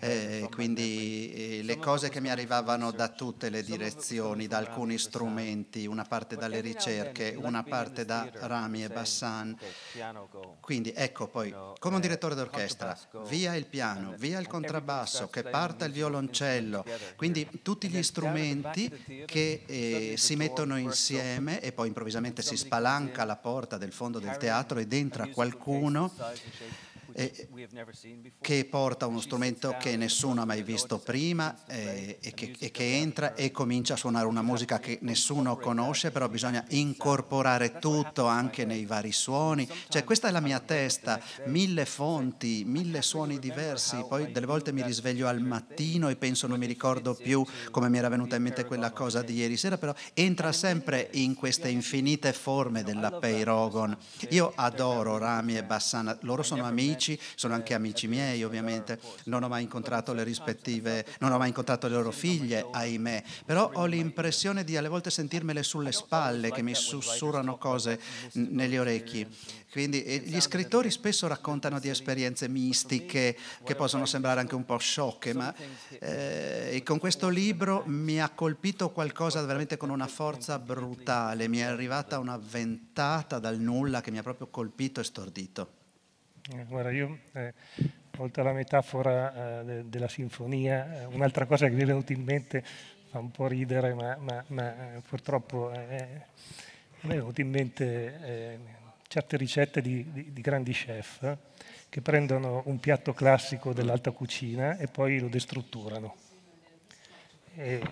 eh, quindi le cose che mi arrivavano da tutte le direzioni, da alcuni strumenti, una parte dalle ricerche, una parte da rami e bassani Khan. Quindi ecco poi, come un eh, direttore d'orchestra, via il piano, via il contrabbasso, che parta il violoncello, quindi tutti gli strumenti che eh, si mettono insieme e poi improvvisamente si spalanca la porta del fondo del teatro ed entra qualcuno che porta uno strumento che nessuno ha mai visto prima eh, e, che, e, che, entra e comincia a suonare una musica che nessuno conosce, però bisogna incorporare tutto anche nei vari suoni. Cioè questa è la mia testa, mille fonti, mille suoni diversi, poi delle volte mi risveglio al mattino e penso non mi ricordo più come mi era venuta in mente quella cosa di ieri sera, però entra sempre in queste infinite forme della Peirogon. Io adoro Rami e Bassana, loro sono amici amici, sono anche amici miei ovviamente, non ho mai incontrato le rispettive, non ho mai incontrato le loro figlie, ahimè, però ho l'impressione di alle volte sentirmele sulle spalle che mi sussurrano cose negli orecchi. Quindi gli scrittori spesso raccontano di esperienze mistiche che possono sembrare anche un po' sciocche, ma eh, con questo libro mi ha colpito qualcosa veramente con una forza brutale, mi è arrivata una ventata dal nulla che mi ha proprio colpito e stordito. Guarda, io eh, oltre alla metafora eh, de della sinfonia, eh, un'altra cosa che mi è venuta in mente, fa un po' ridere, ma, ma, ma eh, purtroppo eh, eh, mi è venuta in mente eh, certe ricette di, di, di grandi chef che prendono un piatto classico dell'alta cucina e poi lo destrutturano. E,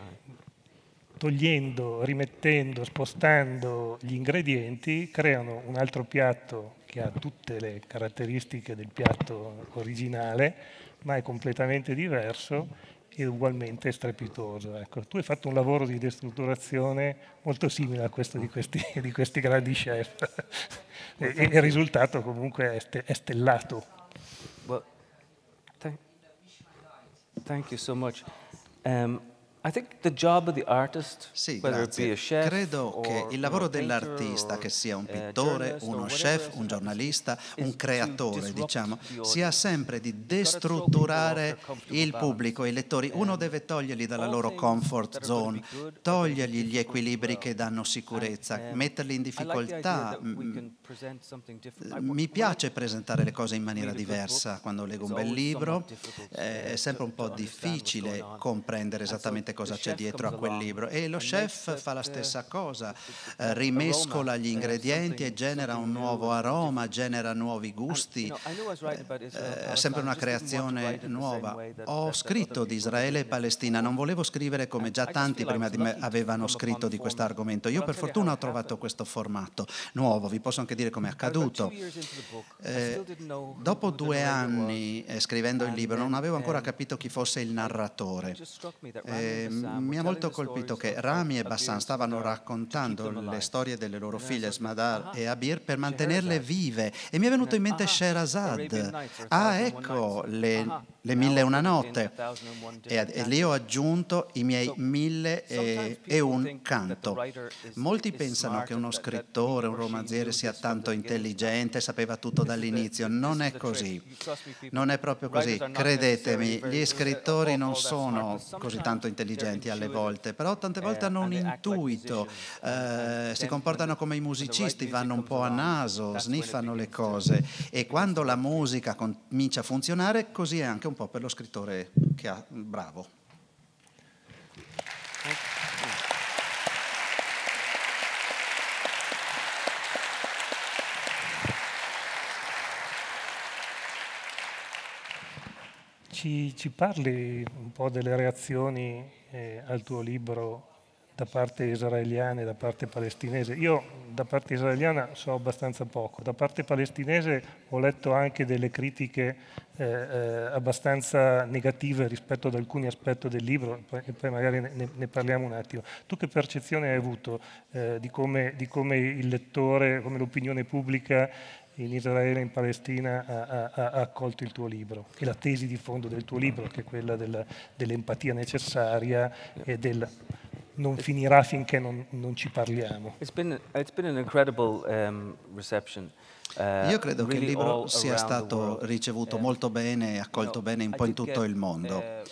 togliendo, rimettendo, spostando gli ingredienti, creano un altro piatto che ha tutte le caratteristiche del piatto originale, ma è completamente diverso e ugualmente strepitoso. Ecco. Tu hai fatto un lavoro di destrutturazione molto simile a questo di questi, di questi grandi chef e, e, il risultato comunque è, ste, è stellato. Well, thank, thank, you so much. Um, sì, grazie. Credo che il lavoro dell'artista, che sia un pittore, uno chef, un giornalista, un creatore, diciamo, sia sempre di destrutturare il pubblico, i lettori. Uno deve toglierli dalla loro comfort zone, togliergli gli equilibri che danno sicurezza, metterli in difficoltà. Mm, mi piace presentare le cose in maniera diversa. Quando leggo un bel libro eh, è sempre un po' difficile comprendere esattamente interessante cosa c'è dietro a quel libro. E lo chef fa la stessa cosa, eh, rimescola gli eh, ingredienti e genera un nuovo aroma, genera nuovi gusti. Eh, uh, è sempre una creazione nuova. Ho scritto di Israele e Palestina, non volevo scrivere come già tanti prima di me avevano scritto di questo argomento. Io per fortuna ho trovato questo formato nuovo, vi posso anche dire come è accaduto. Eh, dopo due anni eh, scrivendo il libro non avevo ancora capito chi fosse il narratore. Eh, Ehm, mi ha molto colpito che Rami e Bassan stavano raccontando le storie delle loro figlie Smadar e Abir per mantenerle vive e mi è venuto in ah, mente Sherazad. Ah, ah ecco le ah, le mille e una notte e, e lì ho aggiunto i miei mille e, e un canto. Molti pensano che uno scrittore, un romanziere sia tanto intelligente, sapeva tutto dall'inizio. Non è così, non è proprio così. Credetemi, gli scrittori non sono così tanto intelligenti alle volte, però tante volte hanno un intuito, eh, si comportano come i musicisti, vanno un po' a naso, sniffano le cose e quando la musica comincia a funzionare così è anche un po' per lo scrittore che ha bravo. Ci, ci, parli un po' delle reazioni eh, al tuo libro da parte israeliana e da parte palestinese. Io da parte israeliana so abbastanza poco, da parte palestinese ho letto anche delle critiche eh, eh, abbastanza negative rispetto ad alcuni aspetti del libro, e poi magari ne, ne, parliamo un attimo. Tu che percezione hai avuto eh, di, come, di, come, il lettore, come l'opinione pubblica in Israele e in Palestina ha, ha, ha, accolto il tuo libro e la tesi di fondo del tuo libro, che è quella dell'empatia necessaria e del non finirà finché non, non ci parliamo. It's been, it's been an incredible um, reception. Eh, Io credo che il libro sia stato ricevuto eh, molto bene e accolto bene un po' in tutto il mondo.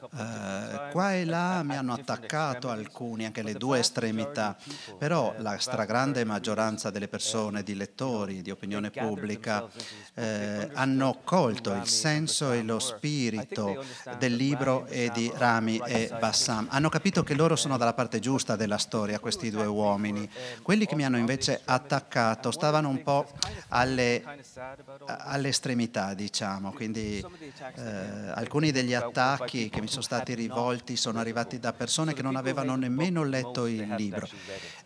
Uh, qua e là mi hanno attaccato alcuni, anche le due estremità, però la stragrande maggioranza delle persone, di lettori, di opinione pubblica, eh, hanno colto il senso e lo spirito del libro e di Rami e Bassam. Hanno capito che loro sono dalla parte giusta della storia, questi due uomini. Quelli che mi hanno invece attaccato stavano un po' alle, estremità, diciamo. Quindi eh, alcuni degli attacchi che mi sono stati rivolti sono arrivati da persone che non avevano nemmeno letto il libro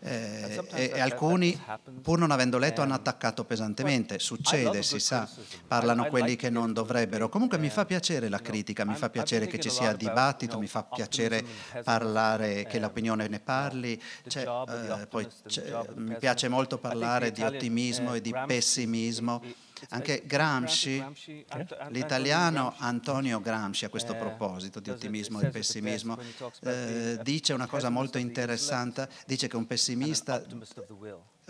eh, e, alcuni, pur non avendo letto, hanno attaccato pesantemente. Succede, si sa, parlano quelli che non dovrebbero. Comunque mi fa piacere la critica, mi fa piacere che ci sia dibattito, mi fa piacere parlare, che l'opinione ne parli. C'è, cioè, eh, poi cioè, mi piace molto parlare di ottimismo e di pensiero pessimismo. Mm. Anche Gramsci, eh? l'italiano Antonio Gramsci a questo eh, proposito di ottimismo e pessimismo, eh, dice una cosa molto interessante, dice che un pessimista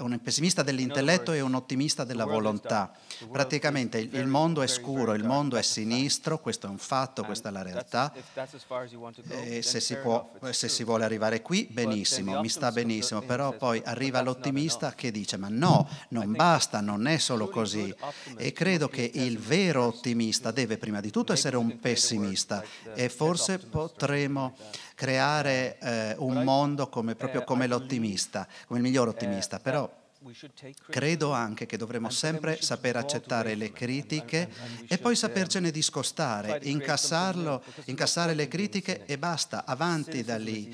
un pessimista dell'intelletto e un ottimista della volontà. Praticamente il mondo è scuro, il mondo è sinistro, questo è un fatto, questa è la realtà. E eh, se si, può, se si vuole arrivare qui, benissimo, mi sta benissimo, però poi arriva l'ottimista che dice ma no, non basta, non è solo così. E credo che il vero ottimista deve prima di tutto essere un pessimista e forse potremo creare eh, un mondo come, proprio eh, come l'ottimista, come il miglior eh, ottimista, però credo anche che dovremmo sempre saper accettare le critiche e poi eh, sapercene discostare, incassarlo, incassare le critiche e basta, avanti da lì,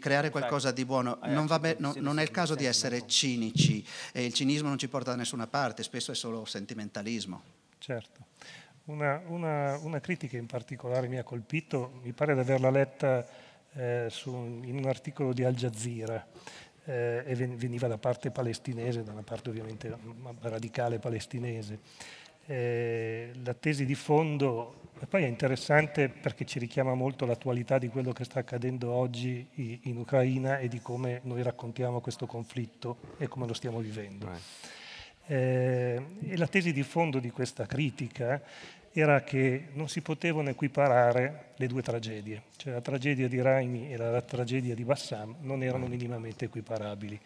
creare qualcosa di buono. Non, be- non, è il caso di essere cinici e il cinismo non ci porta da nessuna parte, spesso è solo sentimentalismo. Certo. Una, una, una critica in particolare mi ha colpito, mi pare di averla letta eh, su, in un articolo di Al Jazeera eh, e veniva da parte palestinese, da una parte ovviamente mm, radicale palestinese. Eh, la tesi di fondo, e poi è interessante perché ci richiama molto l'attualità di quello che sta accadendo oggi in Ucraina e di come noi raccontiamo questo conflitto e come lo stiamo vivendo. Eh, e la tesi di fondo di questa critica era che non si potevano equiparare le due tragedie, cioè la tragedia di Raimi e la tragedia di Bassam non erano mm. minimamente equiparabili.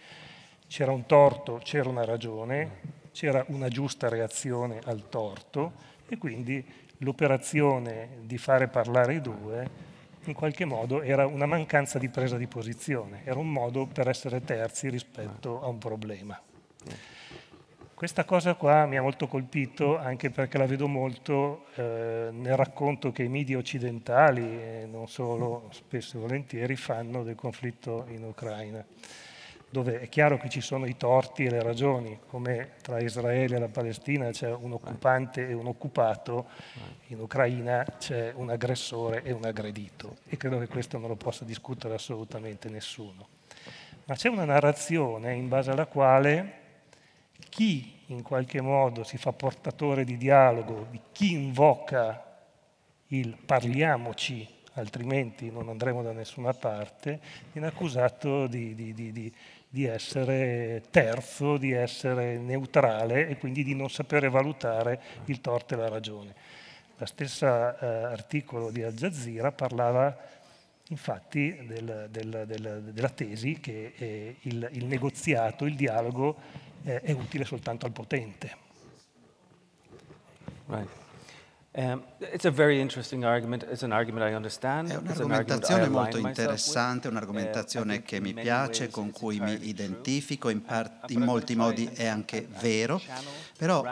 C'era un torto, c'era una ragione, mm. c'era una giusta reazione al torto e quindi l'operazione di fare parlare i due in qualche modo era una mancanza di presa di posizione, era un modo per essere terzi rispetto mm. a un problema. Questa cosa qua mi ha molto colpito anche perché la vedo molto eh, nel racconto che i media occidentali, e non solo, spesso e volentieri, fanno del conflitto in Ucraina, dove è chiaro che ci sono i torti e le ragioni, come tra Israele e la Palestina c'è un occupante e un occupato, in Ucraina c'è un aggressore e un aggredito e credo che questo non lo possa discutere assolutamente nessuno. Ma c'è una narrazione in base alla quale chi in qualche modo si fa portatore di dialogo, di chi invoca il parliamoci, altrimenti non andremo da nessuna parte, viene accusato di, di, di, di essere terzo, di essere neutrale e quindi di non sapere valutare il torto e la ragione. La stessa eh, articolo di Al Jazeera parlava infatti del, del, del, della tesi che eh, il, il negoziato, il dialogo eh, è utile soltanto al potente. Right. Ehm, it's a very It's an I È un'argomentazione molto interessante, un'argomentazione eh, che mi piace, con cui mi identifico, in, in molti modi è anche vero, però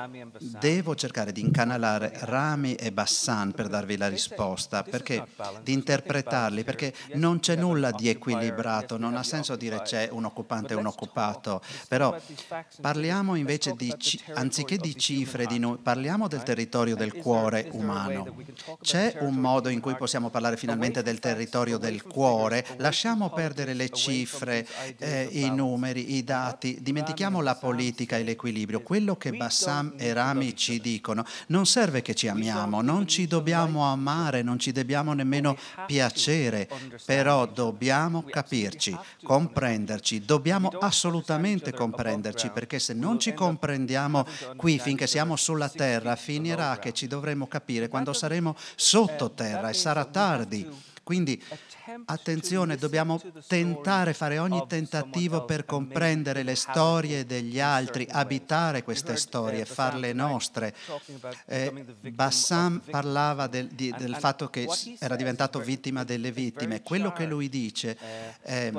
devo cercare di incanalare Rami e Bassan per darvi la risposta, perché, di interpretarli, perché non c'è nulla di equilibrato, non ha senso dire c'è un occupante e un occupato, però parliamo invece di, anziché di cifre, di parliamo del territorio del cuore, umano. C'è un modo in cui possiamo parlare finalmente del territorio del cuore? Lasciamo perdere le cifre, eh, i numeri, i dati, dimentichiamo la politica e l'equilibrio. Quello che Bassam e Rami ci dicono non serve che ci amiamo, non ci dobbiamo amare, non ci dobbiamo nemmeno piacere, però dobbiamo capirci, comprenderci, dobbiamo assolutamente comprenderci perché se non ci comprendiamo qui finché siamo sulla terra finirà che ci dovremo capire capire quando saremo sottoterra e sarà tardi. Quindi attenzione, dobbiamo tentare, fare ogni tentativo per comprendere le storie degli altri, abitare queste storie, uh, farle nostre. Eh, Bassam parlava del, di, del fatto che era diventato vittima delle vittime. Quello che lui dice uh, è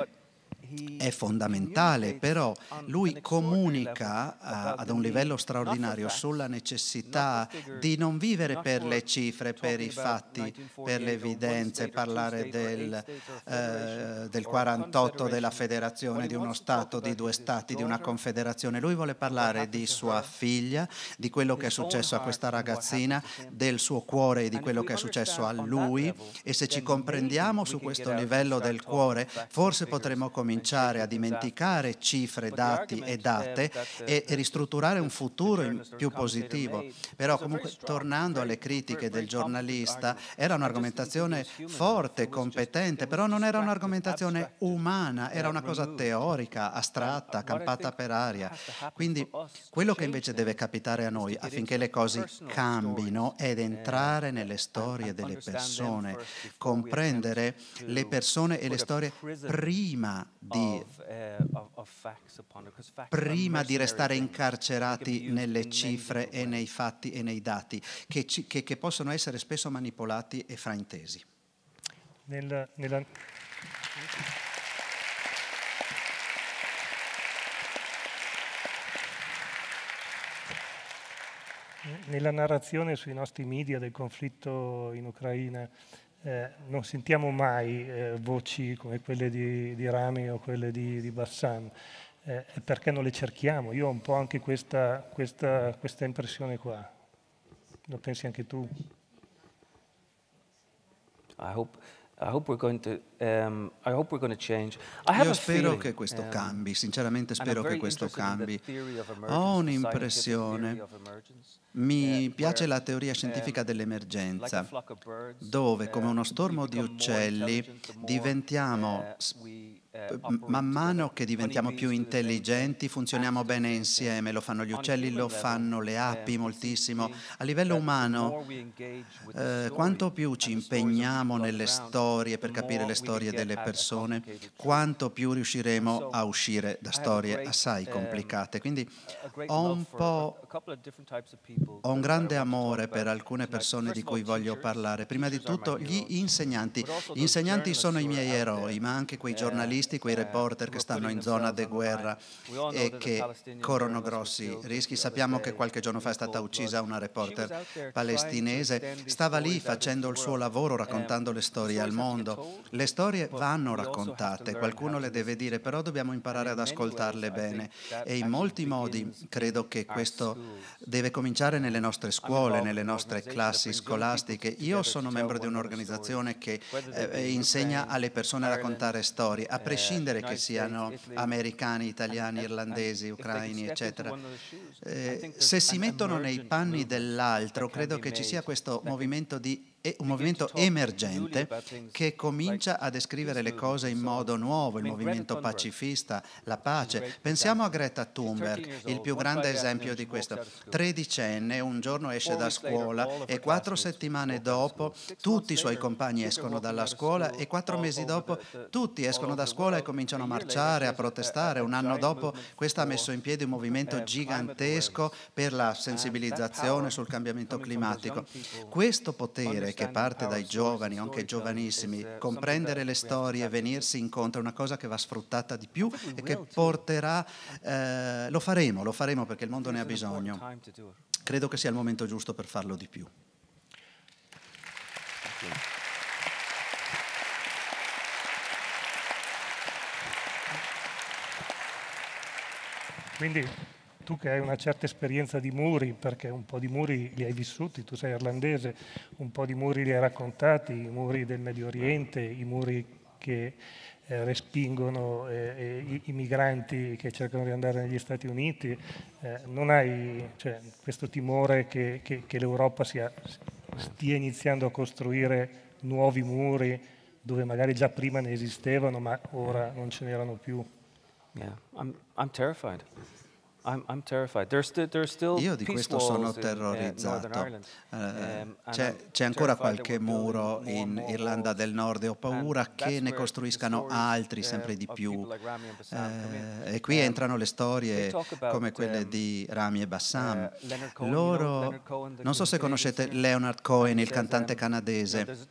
è fondamentale, però lui comunica a, eh, ad un livello straordinario sulla necessità di non vivere per le cifre, per i fatti, per le evidenze, parlare del, eh, del 48 della federazione, di uno Stato, di due Stati, di una confederazione. Lui vuole parlare di sua figlia, di quello che è successo a questa ragazzina, del suo cuore e di quello che è successo a lui e se ci comprendiamo su questo livello del cuore forse potremo cominciare ricominciare a dimenticare esatto. cifre, dati e date e ristrutturare un futuro più positivo. Però comunque tornando alle critiche del giornalista, era un'argomentazione forte, competente, però non era un'argomentazione umana, era una cosa teorica, astratta, campata per aria. Quindi quello che invece deve capitare a noi affinché le cose cambino è eh, entrare eh, nelle storie delle persone, comprendere le persone e le storie prima di eh, prima di restare incarcerati nelle cifre e nei fatti e nei dati, che, ci, che, che possono essere spesso manipolati e fraintesi. Nella, nella... Nella narrazione sui nostri media del conflitto in Ucraina eh, non sentiamo mai eh, voci come quelle di, di, Rami o quelle di, di Bassam, eh, perché non le cerchiamo? Io ho un po' anche questa, questa, questa impressione qua. Lo pensi anche tu? I hope. Io spero che questo um, cambi, sinceramente spero che questo cambi. Ho un'impressione. Mi uh, piace la teoria um, scientifica dell'emergenza, dove uh, come uno stormo di uccelli diventiamo uh, eh, man mano che diventiamo più intelligenti funzioniamo bene insieme, lo fanno gli uccelli, lo fanno le eh, api moltissimo. A livello umano, eh, quanto più ci impegniamo nelle storie per capire le storie delle persone, quanto più riusciremo a uscire da storie assai um, complicate. Quindi ho un po' ho un grande amore per alcune persone di cui voglio parlare. Prima di tutto gli insegnanti. Gli insegnanti sono i miei eroi, ma anche quei eh, giornalisti giornalisti, quei eh, reporter che stanno in zona di guerra e che corrono grossi rischi. Sappiamo che qualche giorno fa è stata uccisa una reporter palestinese, stava lì facendo il suo lavoro, raccontando le storie al mondo. Le storie vanno raccontate, qualcuno le deve dire, però dobbiamo imparare ad ascoltarle bene e in molti modi credo che questo deve cominciare nelle nostre scuole, nelle nostre classi scolastiche. Io sono membro di un'organizzazione che eh, insegna alle persone a raccontare storie, a prescindere che siano americani, italiani, irlandesi, ucraini, eccetera. Eh, se si mettono nei panni dell'altro, credo che ci sia questo movimento di è un movimento emergente che comincia a descrivere le cose in modo nuovo, il movimento pacifista, la pace. Pensiamo a Greta Thunberg, il più grande esempio di questo. Tredicenne, un giorno esce da scuola e quattro settimane dopo tutti i suoi compagni escono dalla scuola e quattro mesi dopo tutti escono da scuola e cominciano a marciare, a protestare. Un anno dopo questa ha messo in piedi un movimento gigantesco per la sensibilizzazione sul cambiamento climatico. Questo potere che parte dai giovani anche giovanissimi, uh, comprendere le storie, venirsi incontro è una cosa che va sfruttata di più e che porterà, eh, lo faremo, lo faremo perché il mondo ne ha bisogno. Credo che sia il momento giusto per farlo di più. Quindi tu che hai una certa esperienza di muri, perché un po' di muri li hai vissuti, tu sei irlandese, un po' di muri li hai raccontati, i muri del Medio Oriente, i muri che eh, respingono eh, eh, i, i, migranti che cercano di andare negli Stati Uniti, eh, non hai cioè, questo timore che, che, che l'Europa sia, stia iniziando a costruire nuovi muri dove magari già prima ne esistevano ma ora non ce n'erano più? Yeah, I'm, I'm terrified. I'm, I'm there's still, there's still Io di questo sono eh, terrorizzato. Uh, c'è, ancora qualche muro in Irlanda del Nord e ho paura che ne costruiscano altri eh, sempre di più. Uh, e qui um, entrano le storie come quelle um, di Rami e Bassam. Uh, Loro, non so se conoscete Leonard Cohen, il cantante canadese.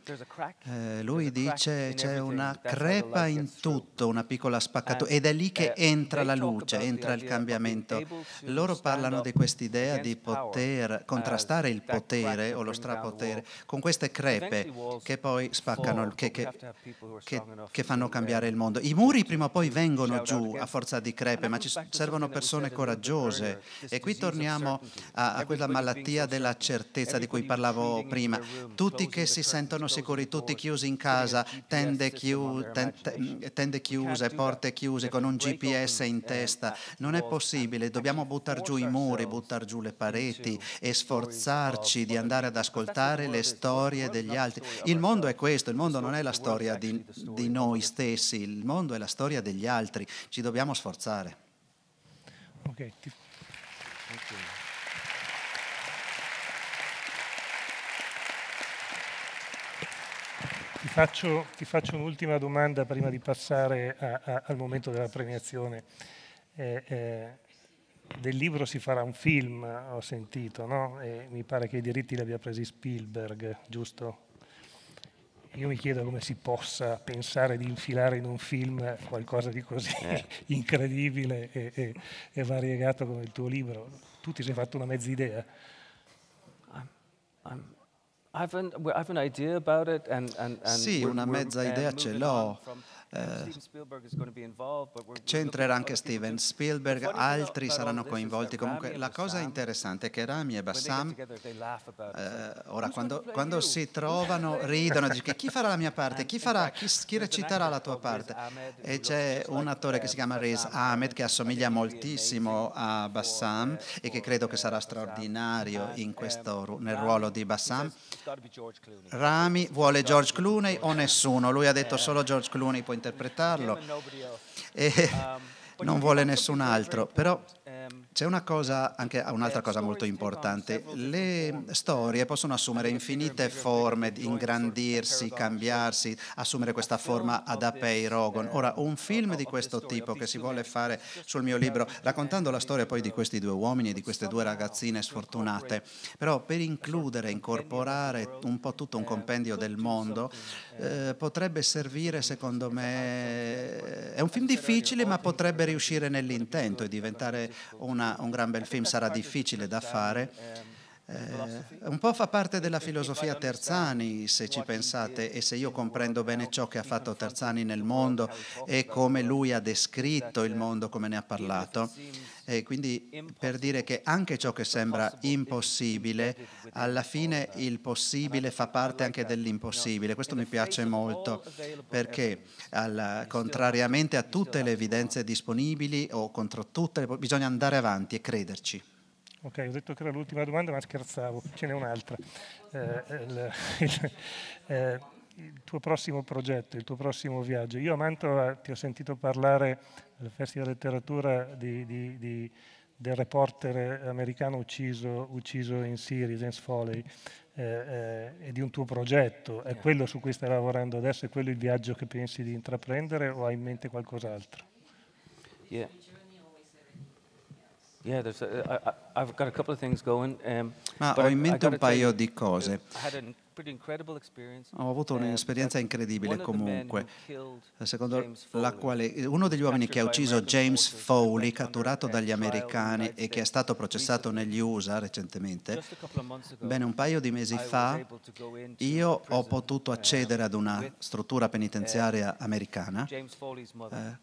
Uh, lui dice c'è una crepa in tutto, una piccola spaccatura ed è lì che entra la luce, entra il cambiamento. Loro parlano di quest'idea di poter contrastare il potere o lo strapotere con queste crepe che poi spaccano, che, che, che, che fanno cambiare il mondo. I muri prima o poi vengono giù a forza di crepe, ma ci servono persone coraggiose. E qui torniamo a, a quella malattia della certezza di cui parlavo prima. Tutti che si sentono sicuri, tutti chiusi in casa, tende, chiu, tende, tende chiuse, porte chiuse, con un GPS in testa. Non è possibile dobbiamo buttare giù i muri, buttare giù le pareti e sforzarci di andare ad ascoltare le storie degli altri. Il mondo è questo, il mondo non è la storia di, di noi stessi, il mondo è la storia degli altri, ci dobbiamo sforzare. ti... Ti faccio, ti faccio, un'ultima domanda prima di passare a, a, al momento della premiazione. Eh, eh, del libro si farà un film, ho sentito, no? E mi pare che i diritti li abbia presi Spielberg, giusto? Io mi chiedo come si possa pensare di infilare in un film qualcosa di così eh. incredibile e, e, e, variegato come il tuo libro. Tu ti sei fatto una mezza idea? sì, una mezza idea ce l'ho c'entrerà eh, anche Steven Spielberg, altri saranno coinvolti. Comunque la cosa interessante è che Rami e Bassam, eh, ora quando, quando, si trovano ridono, dicono chi farà la mia parte, chi, farà, chi, chi reciterà la tua parte. E c'è un attore che si chiama Riz Ahmed che assomiglia moltissimo a uh, Bassam e che credo uh, che sarà straordinario um, questo, nel ruolo di Bassam. Rami vuole George Clooney o nessuno, lui ha detto eh. solo George Clooney può interpretarlo e non vuole nessun altro. Però c'è una cosa, anche un'altra cosa molto importante. Le storie possono assumere infinite forme, ingrandirsi, cambiarsi, assumere questa forma ad Apei Rogon. Ora, un film di questo tipo che si vuole fare sul mio libro, raccontando la storia poi di questi due uomini e di queste due ragazzine sfortunate, però per includere, incorporare un po' tutto un compendio del mondo, eh, potrebbe servire secondo me, eh, è un film difficile ma potrebbe riuscire nell'intento e diventare una, un gran bel film, sarà difficile da fare eh, un po' fa parte della filosofia Terzani, se ci pensate, e se io comprendo bene ciò che ha fatto Terzani nel mondo e come lui ha descritto il mondo, come ne ha parlato. E quindi per dire che anche ciò che sembra impossibile, alla fine il possibile fa parte anche dell'impossibile. Questo mi piace molto perché alla, contrariamente a tutte le evidenze disponibili o contro tutte, le, bisogna andare avanti e crederci. Ok, ho detto che era l'ultima domanda, ma scherzavo, ce n'è un'altra. Eh, eh il, il, eh, il, tuo prossimo progetto, il tuo prossimo viaggio. Io a Mantova ti ho sentito parlare al Festival Letteratura di, di, di, del reporter americano ucciso, ucciso in Siria, James Foley, eh, eh, e di un tuo progetto. È quello su cui stai lavorando adesso? È quello il viaggio che pensi di intraprendere o hai in mente qualcos'altro? Yeah. Yeah, a, I, um, Ma ho in mente un paio di cose. Ho avuto un'esperienza incredibile comunque, eh, secondo la quale uno degli uomini che ha ucciso James Foley, catturato dagli americani e che è stato processato negli USA recentemente, bene un paio di mesi fa io ho potuto uh, accedere ad una struttura penitenziaria uh, americana eh,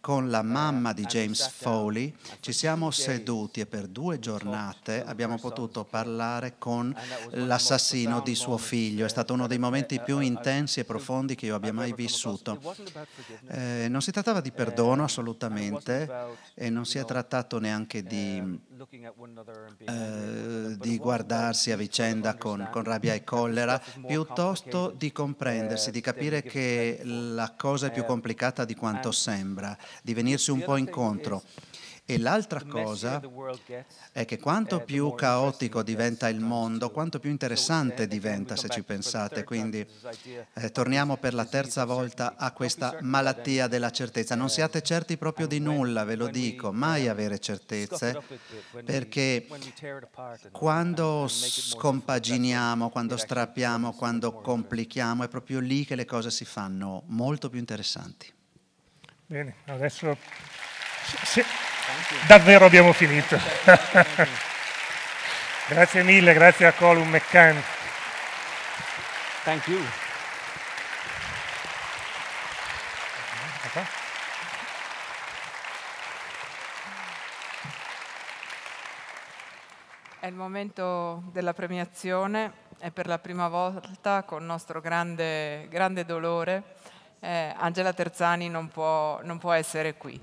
con la uh, mamma di James Foley, ci siamo seduti e per due giornate abbiamo potuto parlare con l'assassino di suo figlio. È stato stato uno dei eh, momenti eh, più eh, intensi e profondi che io abbia mai vissuto. Eh, non si trattava di perdono assolutamente e non si è trattato neanche di, eh, di mm, guardarsi a vicenda con, con rabbia e collera, piuttosto di comprendersi, di capire che la cosa è più complicata di quanto sembra, di venirsi un po' incontro. E l'altra cosa è che quanto eh, più caotico diventa il mondo, quanto più interessante diventa, se ci pensate. Quindi eh, torniamo per la terza volta a questa malattia della certezza. Non eh, siate certi proprio di nulla, ve lo dico, mai avere certezze, perché quando scompaginiamo, quando strappiamo, quando complichiamo, è proprio lì che le cose si fanno molto più interessanti. Bene, adesso... Se davvero abbiamo finito. grazie mille, grazie a Colum McCann. Thank you. È il momento della premiazione e per la prima volta, con nostro grande, grande dolore, eh, Angela Terzani non può, non può essere qui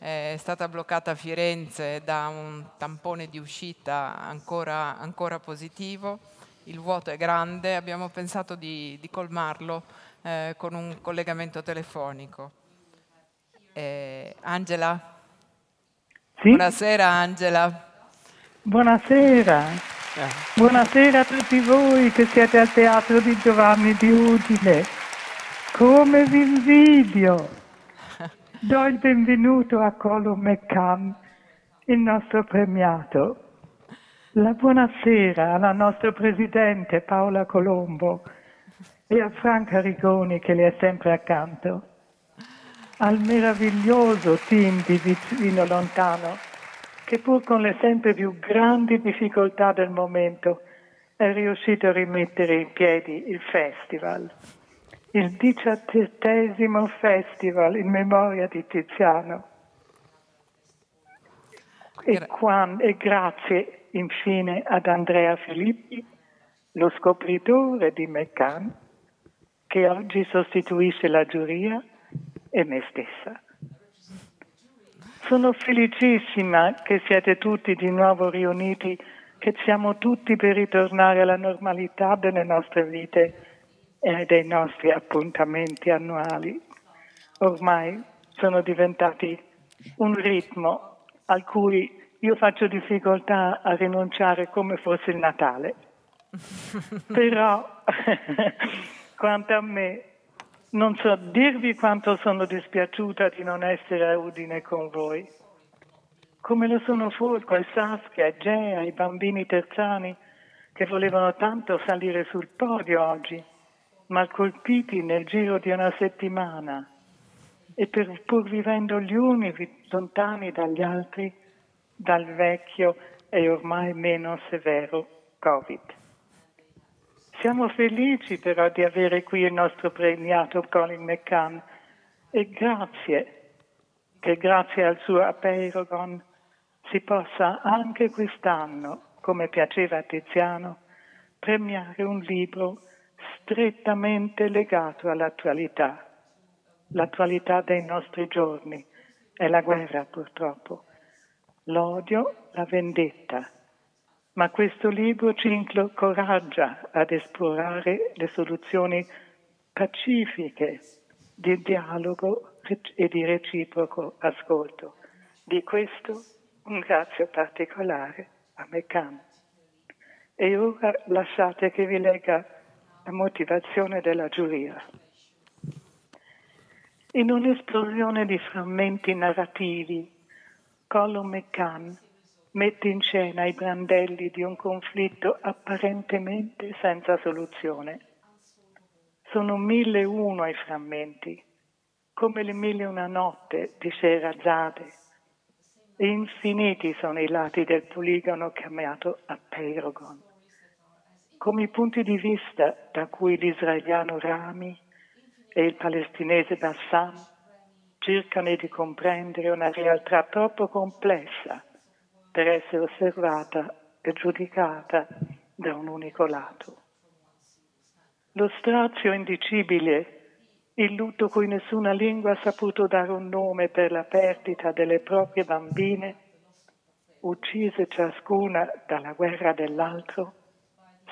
è stata bloccata a Firenze da un tampone di uscita ancora, ancora positivo, il vuoto è grande, abbiamo pensato di, di colmarlo eh, con un collegamento telefonico. Eh, Angela? Sì? Buonasera Angela. Buonasera. Eh. Buonasera a tutti voi che siete al teatro di Giovanni di Udine. Come vi invidio! Do il benvenuto a Colum Cam, il nostro premiato. La buonasera alla nostra presidente Paola Colombo e a Franca Rigoni che le è sempre accanto, al meraviglioso team di Vicino Lontano che pur con le sempre più grandi difficoltà del momento è riuscito a rimettere in piedi il festival il diciassettesimo festival in memoria di Tiziano. E, quando, e grazie infine ad Andrea Filippi, lo scopritore di Meccan, che oggi sostituisce la giuria e me stessa. Sono felicissima che siete tutti di nuovo riuniti, che siamo tutti per ritornare alla normalità delle nostre vite e dei nostri appuntamenti annuali ormai sono diventati un ritmo al cui io faccio difficoltà a rinunciare come fosse il Natale. Però, quanto a me, non so dirvi quanto sono dispiaciuta di non essere a Udine con voi. Come lo sono Folco e Saskia e Gea, i bambini terzani che volevano tanto salire sul podio oggi ma colpiti nel giro di una settimana e per, pur vivendo gli uni lontani dagli altri dal vecchio e ormai meno severo Covid. Siamo felici però di avere qui il nostro premiato Colin McCann e grazie che grazie al suo Apeirogon si possa anche quest'anno, come piaceva a Tiziano, premiare un libro strettamente legato all'attualità, l'attualità dei nostri giorni, è la guerra purtroppo, l'odio, la vendetta. Ma questo libro ci incoraggia ad esplorare le soluzioni pacifiche di dialogo e di reciproco ascolto. Di questo un grazie particolare a Meccan. E ora lasciate che vi legga la motivazione della giuria. In un'esplosione di frammenti narrativi, Colum e Khan mette in scena i brandelli di un conflitto apparentemente senza soluzione. Sono mille uno i frammenti, come le mille e una notte di Sherazade, e infiniti sono i lati del poligono chiamato Apeirogon come i punti di vista da cui l'israeliano Rami e il palestinese Bassam cercano di comprendere una realtà troppo complessa per essere osservata e giudicata da un unico lato. Lo strazio indicibile, il lutto cui nessuna lingua ha saputo dare un nome per la perdita delle proprie bambine, uccise ciascuna dalla guerra dell'altro,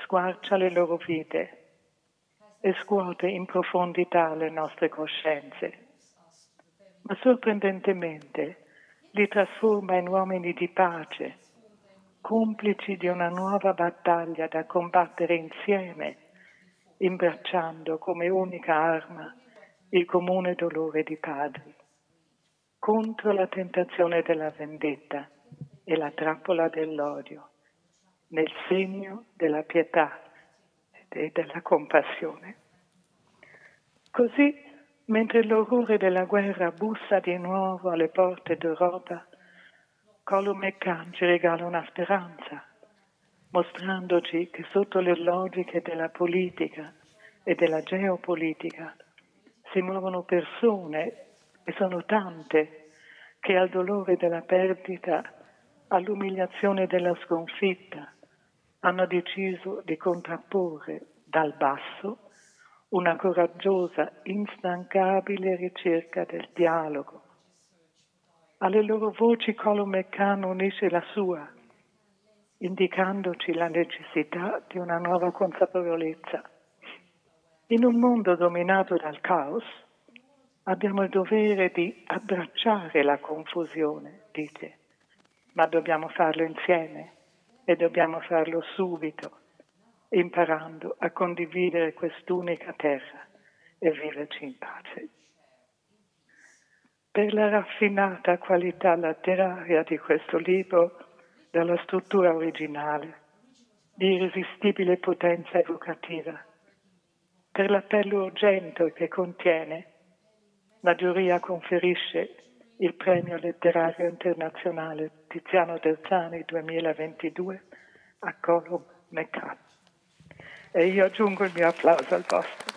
squarcia le loro vite e scuote in profondità le nostre coscienze, ma sorprendentemente li trasforma in uomini di pace, complici di una nuova battaglia da combattere insieme, imbracciando come unica arma il comune dolore di padri, contro la tentazione della vendetta e la trappola dell'odio nel segno della pietà e della compassione. Così, mentre l'orrore della guerra bussa di nuovo alle porte d'Europa, Colum Khan ci regala una speranza, mostrandoci che sotto le logiche della politica e della geopolitica si muovono persone, e sono tante, che al dolore della perdita, all'umiliazione della sconfitta, hanno deciso di contrapporre dal basso una coraggiosa, instancabile ricerca del dialogo. Alle loro voci Colum McCann unisce la sua, indicandoci la necessità di una nuova consapevolezza. In un mondo dominato dal caos, abbiamo il dovere di abbracciare la confusione, dice, ma dobbiamo farlo insieme e dobbiamo farlo subito, imparando a condividere quest'unica terra e viverci in pace. Per la raffinata qualità letteraria di questo libro, dalla struttura originale, di irresistibile potenza evocativa, per l'appello urgente che contiene, la giuria conferisce il premio letterario internazionale Tiziano Terzani 2022 a Colum Mecca. E io aggiungo il mio applauso al vostro.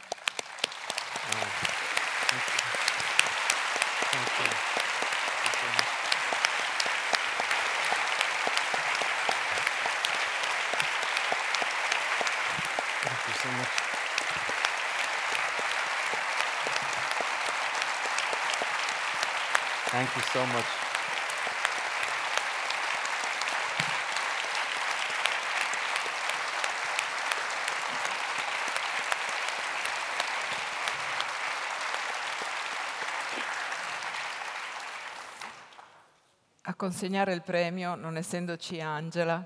consegnare il premio non essendoci Angela,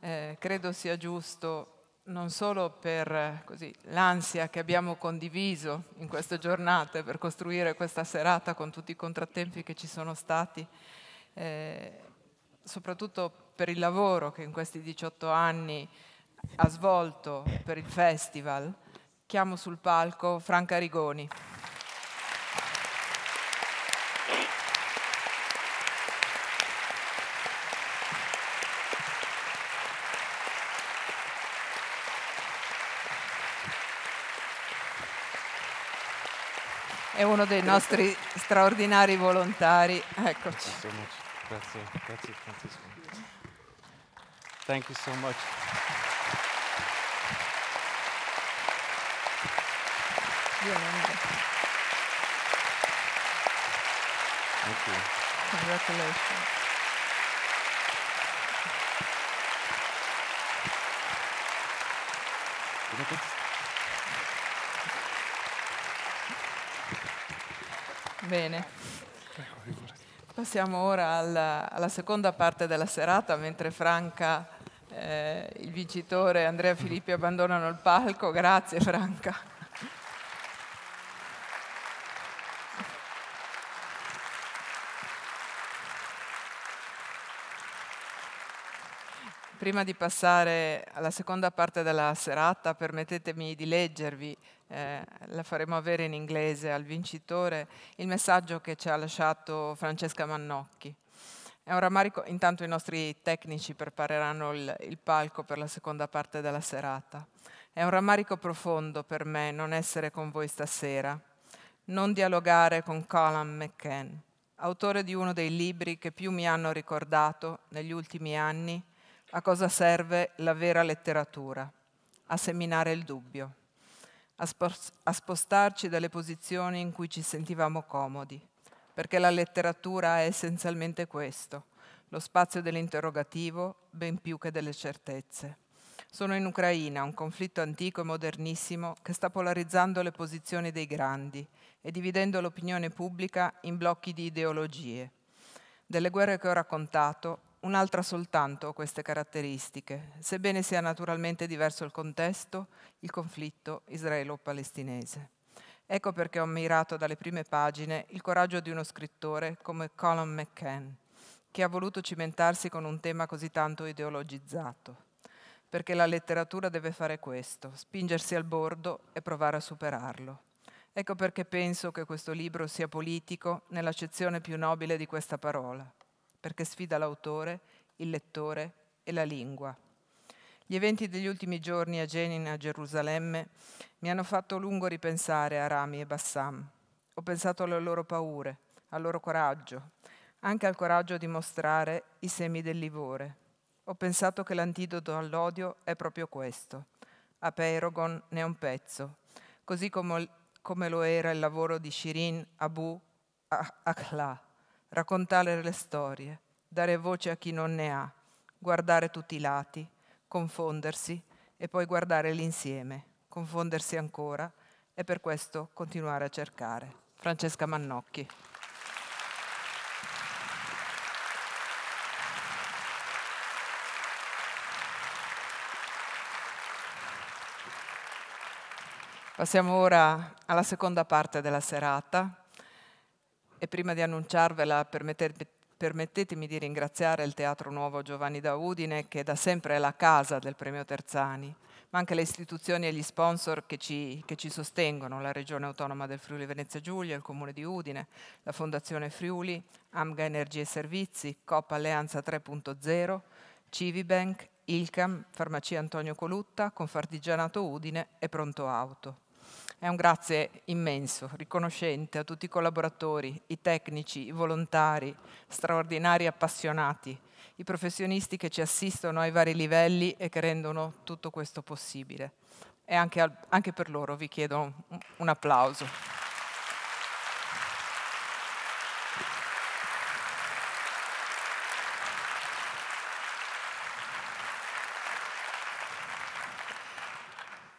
eh, credo sia giusto non solo per eh, così, l'ansia che abbiamo condiviso in queste giornate per costruire questa serata con tutti i contrattempi che ci sono stati, eh, soprattutto per il lavoro che in questi 18 anni ha svolto per il festival, chiamo sul palco Franca Rigoni. uno dei nostri straordinari volontari. Eccoci. So grazie, grazie Francesco. Thank you so much. Thank you. Congratulations. Grazie. Bene. Passiamo ora alla, alla, seconda parte della serata, mentre Franca, eh, il vincitore Andrea Filippi abbandonano il palco. Grazie Franca. Prima di passare alla seconda parte della serata, permettetemi di leggervi eh, la faremo avere in inglese al vincitore, il messaggio che ci ha lasciato Francesca Mannocchi. È un rammarico, intanto i nostri tecnici prepareranno il, il palco per la seconda parte della serata. È un rammarico profondo per me non essere con voi stasera, non dialogare con Colin McCann, autore di uno dei libri che più mi hanno ricordato negli ultimi anni a cosa serve la vera letteratura, a seminare il dubbio a spostarci dalle posizioni in cui ci sentivamo comodi, perché la letteratura è essenzialmente questo, lo spazio dell'interrogativo ben più che delle certezze. Sono in Ucraina, un conflitto antico e modernissimo che sta polarizzando le posizioni dei grandi e dividendo l'opinione pubblica in blocchi di ideologie. Delle guerre che ho raccontato, un'altra soltanto queste caratteristiche, sebbene sia naturalmente diverso il contesto, il conflitto israelo-palestinese. Ecco perché ho ammirato dalle prime pagine il coraggio di uno scrittore come Colin McCann, che ha voluto cimentarsi con un tema così tanto ideologizzato. Perché la letteratura deve fare questo, spingersi al bordo e provare a superarlo. Ecco perché penso che questo libro sia politico nell'accezione più nobile di questa parola perché sfida l'autore, il lettore e la lingua. Gli eventi degli ultimi giorni a Jenin, a Gerusalemme, mi hanno fatto lungo ripensare a Rami e Bassam. Ho pensato alle loro paure, al loro coraggio, anche al coraggio di mostrare i semi del livore. Ho pensato che l'antidoto all'odio è proprio questo. A Peirogon ne è un pezzo, così come, come lo era il lavoro di Shirin Abu Akhla raccontare le storie, dare voce a chi non ne ha, guardare tutti i lati, confondersi e poi guardare l'insieme, confondersi ancora e per questo continuare a cercare. Francesca Mannocchi. Passiamo ora alla seconda parte della serata e prima di annunciarvela, permettetemi di ringraziare il Teatro Nuovo Giovanni da Udine, che da sempre è la casa del premio Terzani, ma anche le istituzioni e gli sponsor che ci, che ci sostengono, la Regione Autonoma del Friuli Venezia Giulia, il Comune di Udine, la Fondazione Friuli, Amga Energie e Servizi, Coppa Alleanza 3.0, Civibank, Ilcam, Farmacia Antonio Colutta, Confartigianato Udine e Pronto Auto. È un grazie immenso, riconoscente a tutti i collaboratori, i tecnici, i volontari, straordinari appassionati, i professionisti che ci assistono ai vari livelli e che rendono tutto questo possibile. E anche, anche per loro vi chiedo un, un applauso.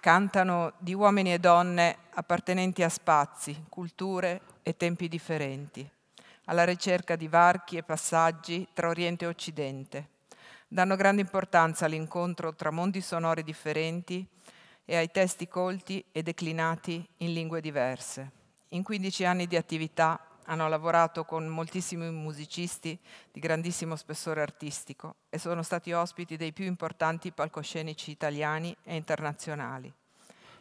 cantano di uomini e donne appartenenti a spazi, culture e tempi differenti, alla ricerca di varchi e passaggi tra Oriente e Occidente. Danno grande importanza all'incontro tra mondi sonori differenti e ai testi colti e declinati in lingue diverse. In 15 anni di attività hanno lavorato con moltissimi musicisti di grandissimo spessore artistico e sono stati ospiti dei più importanti palcoscenici italiani e internazionali.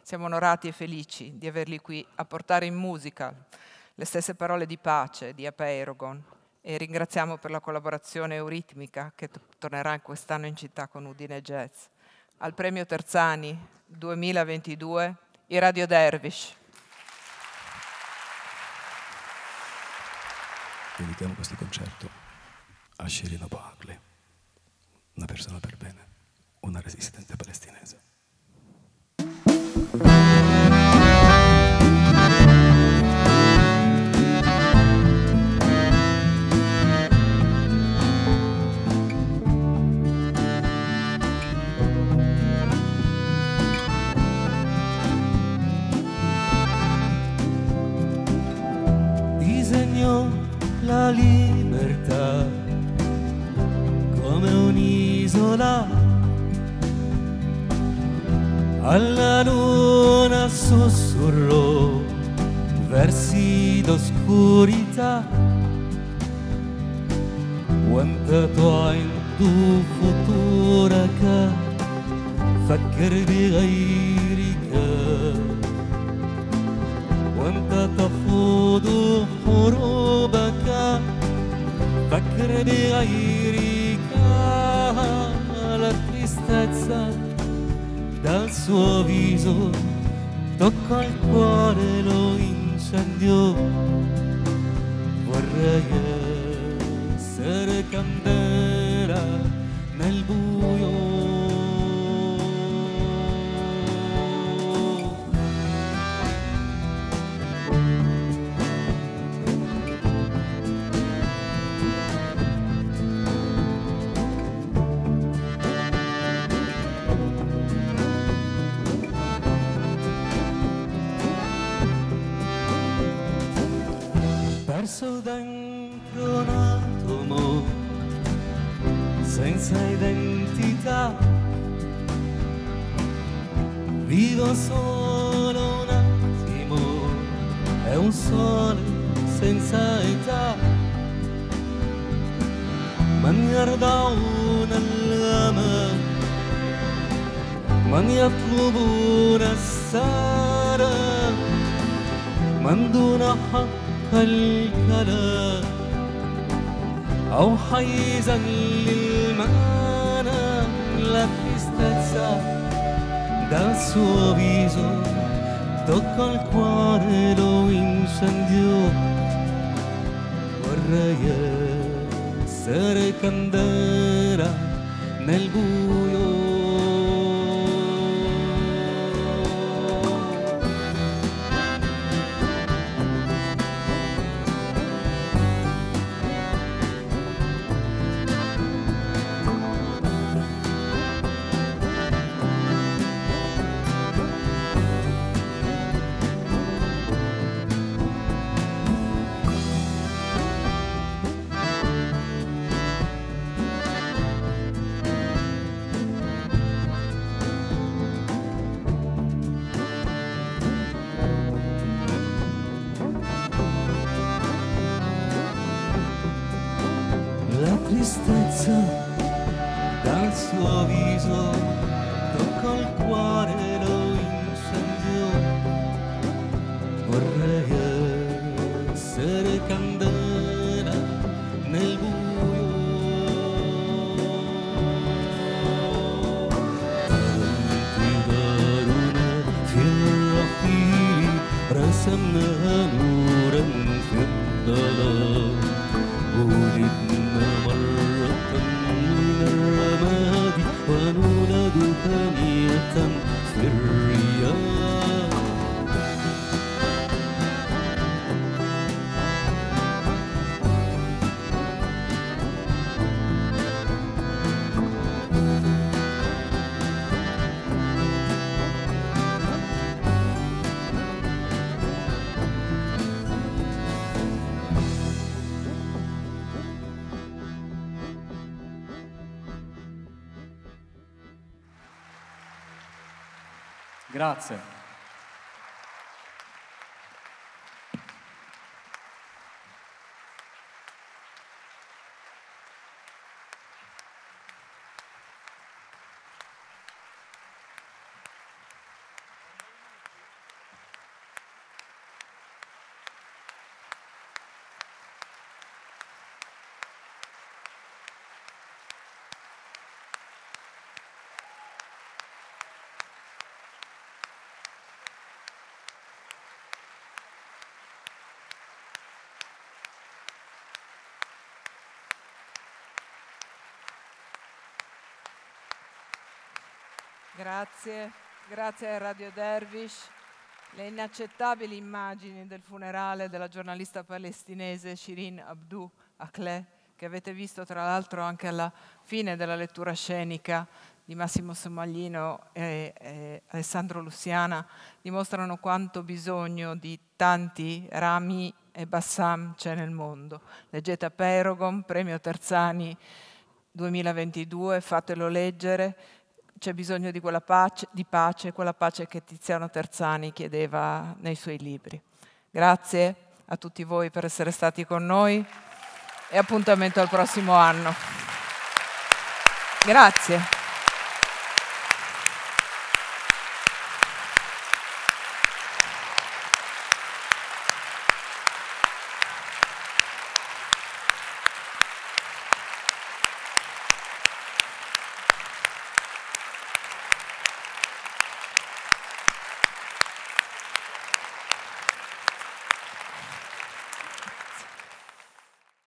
Siamo onorati e felici di averli qui a portare in musica le stesse parole di pace di Apa Erogon e ringraziamo per la collaborazione euritmica che tornerà quest'anno in città con Udine Jazz. Al premio Terzani 2022 i Radio Dervish. dedichiamo questo concerto a Shirina Bagley, una persona per bene, una resistente palestinese. alla luna sussurrò versi d'oscurità وانت تعد فطورك فكر بغيرك وانت تخوض حروبك فكر بغيرك la tristezza dal suo viso tocca il cuore lo incendiò vorrei essere candela nel buio campionato mo senza identità vivo solo un attimo è un sole senza età من يرضعون الأمل من يطلبون السارة من دون حق الجنة للمنى أو حيزا lilmana la tristezza dal suo viso tocca il cuore lo incendiò vorrei essere candela nel buio Grazie. Grazie, grazie a Radio Dervish. Le inaccettabili immagini del funerale della giornalista palestinese Shirin Abdou Akleh, che avete visto tra l'altro anche alla fine della lettura scenica di Massimo Somaglino e, e Alessandro Luciana, dimostrano quanto bisogno di tanti rami e bassam c'è nel mondo. Leggete a Perogon, premio Terzani 2022, fatelo leggere c'è bisogno di quella pace, di pace, quella pace che Tiziano Terzani chiedeva nei suoi libri. Grazie a tutti voi per essere stati con noi e appuntamento al prossimo anno. Grazie.